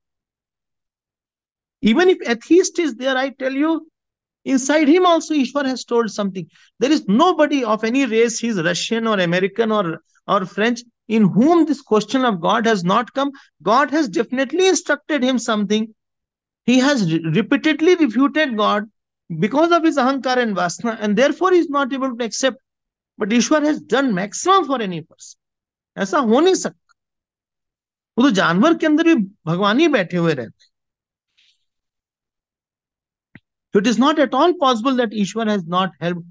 even if atheist is there I tell you inside him also ishwar has told something there is nobody of any race he is russian or american or french in whom this question of god has not come god has definitely instructed him something he has repeatedly refuted god because of his ahankar and vasna and therefore he is not able to accept but Ishwar has done maximum for any person ऐसा हो नहीं सकता वो तो जानवर के अंदर भी भगवान ही बैठे हुए रहते हैं So it is not at all possible that Ishwar has not helped.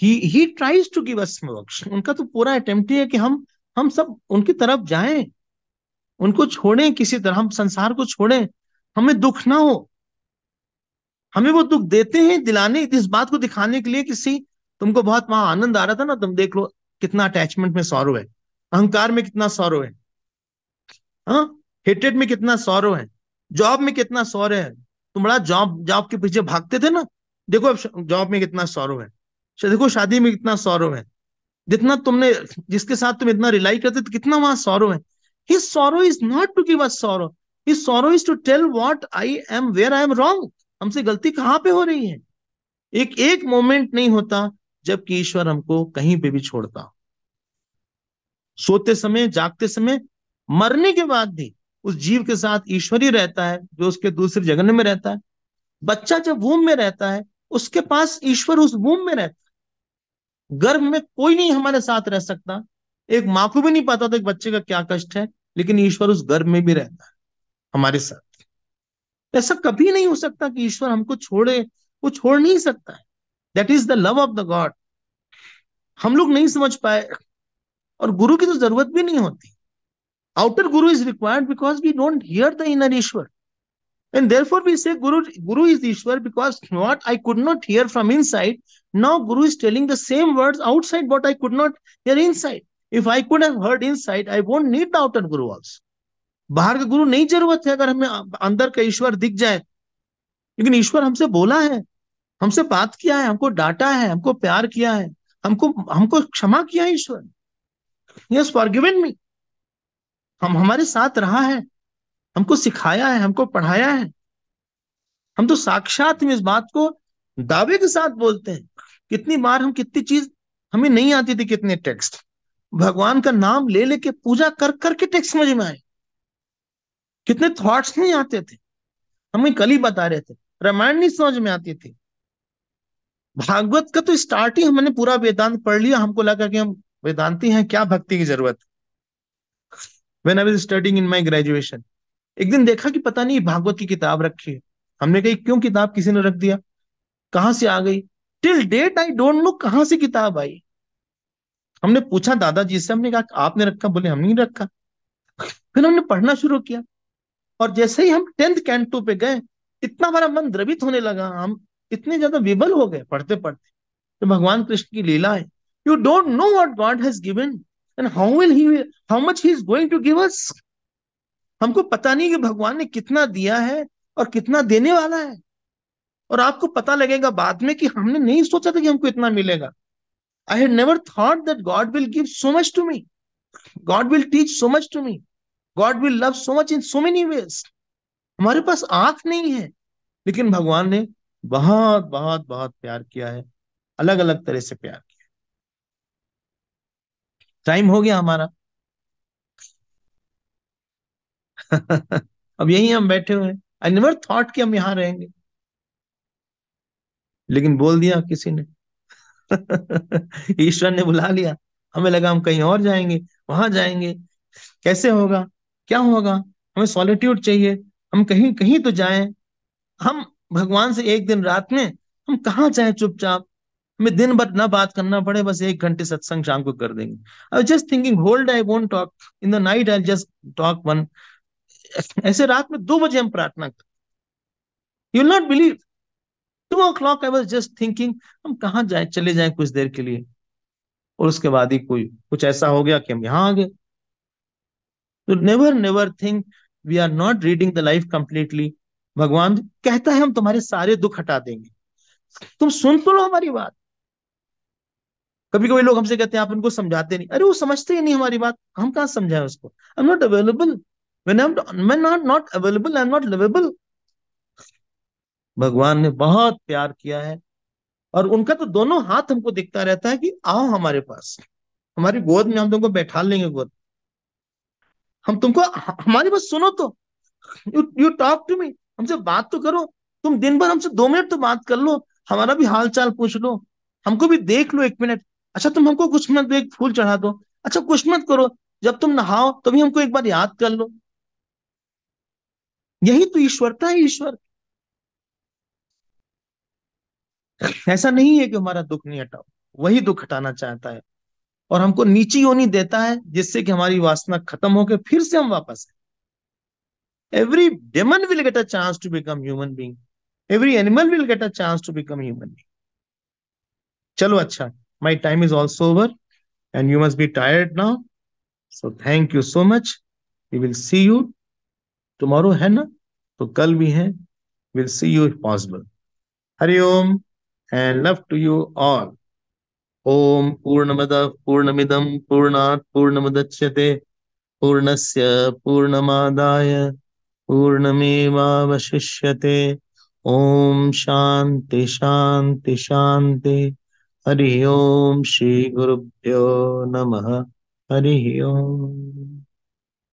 He he tries to give us मोक्ष उनका तो पूरा अटेम्प्ट है कि हम हम सब उनकी तरफ जाएं उनको छोड़ें किसी तरह हम संसार को छोड़ें हमें दुख ना हो हमें वो दुख देते हैं दिलाने इस बात को दिखाने के लिए किसी तुमको बहुत वहां आनंद आ रहा था ना तुम देख लो कितना अटैचमेंट में सौरव है अहंकार में कितना सौरव है हेटेड हाँ? में कितना सौरव है जॉब में कितना सौर है तुम बड़ा जॉब जॉब के पीछे भागते थे ना देखो अब जॉब में कितना सौरव है देखो शादी में कितना सौरव है जितना तुमने जिसके साथ तुम इतना रिलाई करते तो कितना वहां सौरव है his sorrow is not to give us sorrow his sorrow is to tell what i am where i am wrong हमसे गलती कहाँ पे हो रही है एक एक मोमेंट नहीं होता जबकि ईश्वर हमको कहीं पे भी छोड़ता सोते समय जागते समय मरने के बाद भी उस जीव के साथ ईश्वर ही रहता है जो उसके दूसरे जगन में रहता है बच्चा जब वूम में रहता है उसके पास ईश्वर उस वूम में रहता है गर्भ में कोई नहीं हमारे साथ रह सकता एक माँ को भी नहीं पता था एक बच्चे का क्या कष्ट है लेकिन ईश्वर उस गर्भ में भी रहता है हमारे साथ ऐसा कभी नहीं हो सकता कि ईश्वर हमको छोड़े वो छोड़ नहीं सकता है that is the love of the God हम लोग नहीं समझ पाए और गुरु की तो जरूरत भी नहीं होती outer guru is required because we don't hear the inner Ishwar and therefore we say guru guru is Ishwar because not I could not hear from inside now guru is telling the same word outside but I could not hear inside if I could heard inside I won't need the outer guru also बाहर का गुरु नहीं जरूरत है अगर हमें अंदर का ईश्वर दिख जाए लेकिन ईश्वर हमसे बोला है हमसे बात किया है हमको डांटा है हमको प्यार किया है हमको हमको क्षमा किया है ईश्वर ने फॉर गिवन मी हम हमारे साथ रहा है हमको सिखाया है हमको पढ़ाया है हम तो साक्षात में इस बात को दावे के साथ बोलते हैं कितनी बार हम कितनी चीज हमें नहीं आती थी कितने टेक्स्ट भगवान का नाम ले लेके पूजा कर करके टेक्स्ट मुझे में आए कितने थॉट्स नहीं आते थे हमें कल ही बता रहे थे रामायण नहीं समझ में आती थी भागवत का तो स्टार्ट ही हमने पूरा वेदांत पढ़ लिया हमको लगा कि हम वेदांती हैं क्या भक्ति की जरूरत when I was starting in my graduation एक दिन देखा कि पता नहीं भागवत की किताब रखी है हमने कही क्यों किताब किसी ने रख दिया कहाँ से आ गई till date I don't know कहाँ से किताब आई हमने पूछा दादाजी से हमने कहा आपने रखा बोले हमने नहीं रखा फिर हमने पढ़ना शुरू किया और जैसे ही हम टेंथ कैंटो पे गए इतना हमारा मन द्रवित होने लगा हम इतने ज्यादा विबल हो गए पढ़ते पढ़ते तो भगवान कृष्ण की लीला है you don't know what God has given and how will he how much he is going to give us हमको पता नहीं कि भगवान ने कितना दिया है और कितना देने वाला है और आपको पता लगेगा बाद में कि हमने नहीं सोचा था कि हमको इतना मिलेगा I had never thought that God will give so much to me God will teach so much to me God will love so much in so many ways हमारे पास आंख नहीं है लेकिन भगवान ने बहुत बहुत बहुत प्यार किया है अलग अलग तरह से प्यार किया टाइम हो गया हमारा अब यही हम बैठे हुए हैं आई नेवर थॉट कि हम यहां रहेंगे लेकिन बोल दिया किसी ने ईश्वर ने बुला लिया हमें लगा हम कहीं और जाएंगे वहां जाएंगे कैसे होगा क्या होगा हमें सॉलिट्यूड चाहिए हम कहीं कहीं तो जाएं हम भगवान से एक दिन रात में हम कहा चाहे चुपचाप हमें दिन भर ना बात करना पड़े बस एक घंटे सत्संग शाम को कर देंगे I just thinking hold I won't talk in the night I just talk one ऐसे रात में दो बजे हम प्रार्थना करते you not believe two o'clock I was just thinking हम कहा जाए चले जाए कुछ देर के लिए और उसके बाद ही कोई कुछ ऐसा हो गया कि हम यहाँ आ गए तो never never think we are not reading the life completely भगवान कहता है हम तुम्हारे सारे दुख हटा देंगे तुम सुन तो लो हमारी बात कभी कभी लोग हमसे कहते हैं आप उनको समझाते नहीं अरे वो समझते ही नहीं हमारी बात हम कहा समझाए उसको I am not available when I'm, when not not available, भगवान ने बहुत प्यार किया है और उनका तो दोनों हाथ हमको दिखता रहता है कि आओ हमारे पास हमारी गोद में हम तुमको बैठा लेंगे गोद हम तुमको हमारी बस सुनो तो you you talk to me हमसे बात तो करो तुम दिन भर हमसे दो मिनट तो बात कर लो हमारा भी हाल चाल पूछ लो हमको भी देख लो एक मिनट अच्छा तुम हमको कुछ मत एक फूल चढ़ा दो अच्छा कुछ मत करो जब तुम नहाओ तभी हमको एक बार याद कर लो यही तो ईश्वरता है ईश्वर ऐसा नहीं है कि हमारा दुख नहीं हटाओ वही दुख हटाना चाहता है और हमको नीची योनी देता है जिससे कि हमारी वासना खत्म होकर फिर से हम वापस every demon will get a chance to become human being every animal will get a chance to become human being chalo acha my time is also over and you must be tired now so thank you so much we will see you tomorrow hai na to kal bhi hai we'll see you if possible hari om and love to you all ॐ पूर्णमदः पूर्णमिदं पूर्णात् पूर्णमुदच्यते पूर्णस्य पूर्णमादाय पूर्णमेवावशिष्यते ओम शांति शांति शांति हरि ओम श्री गुरुभ्यो नमः हरि ओम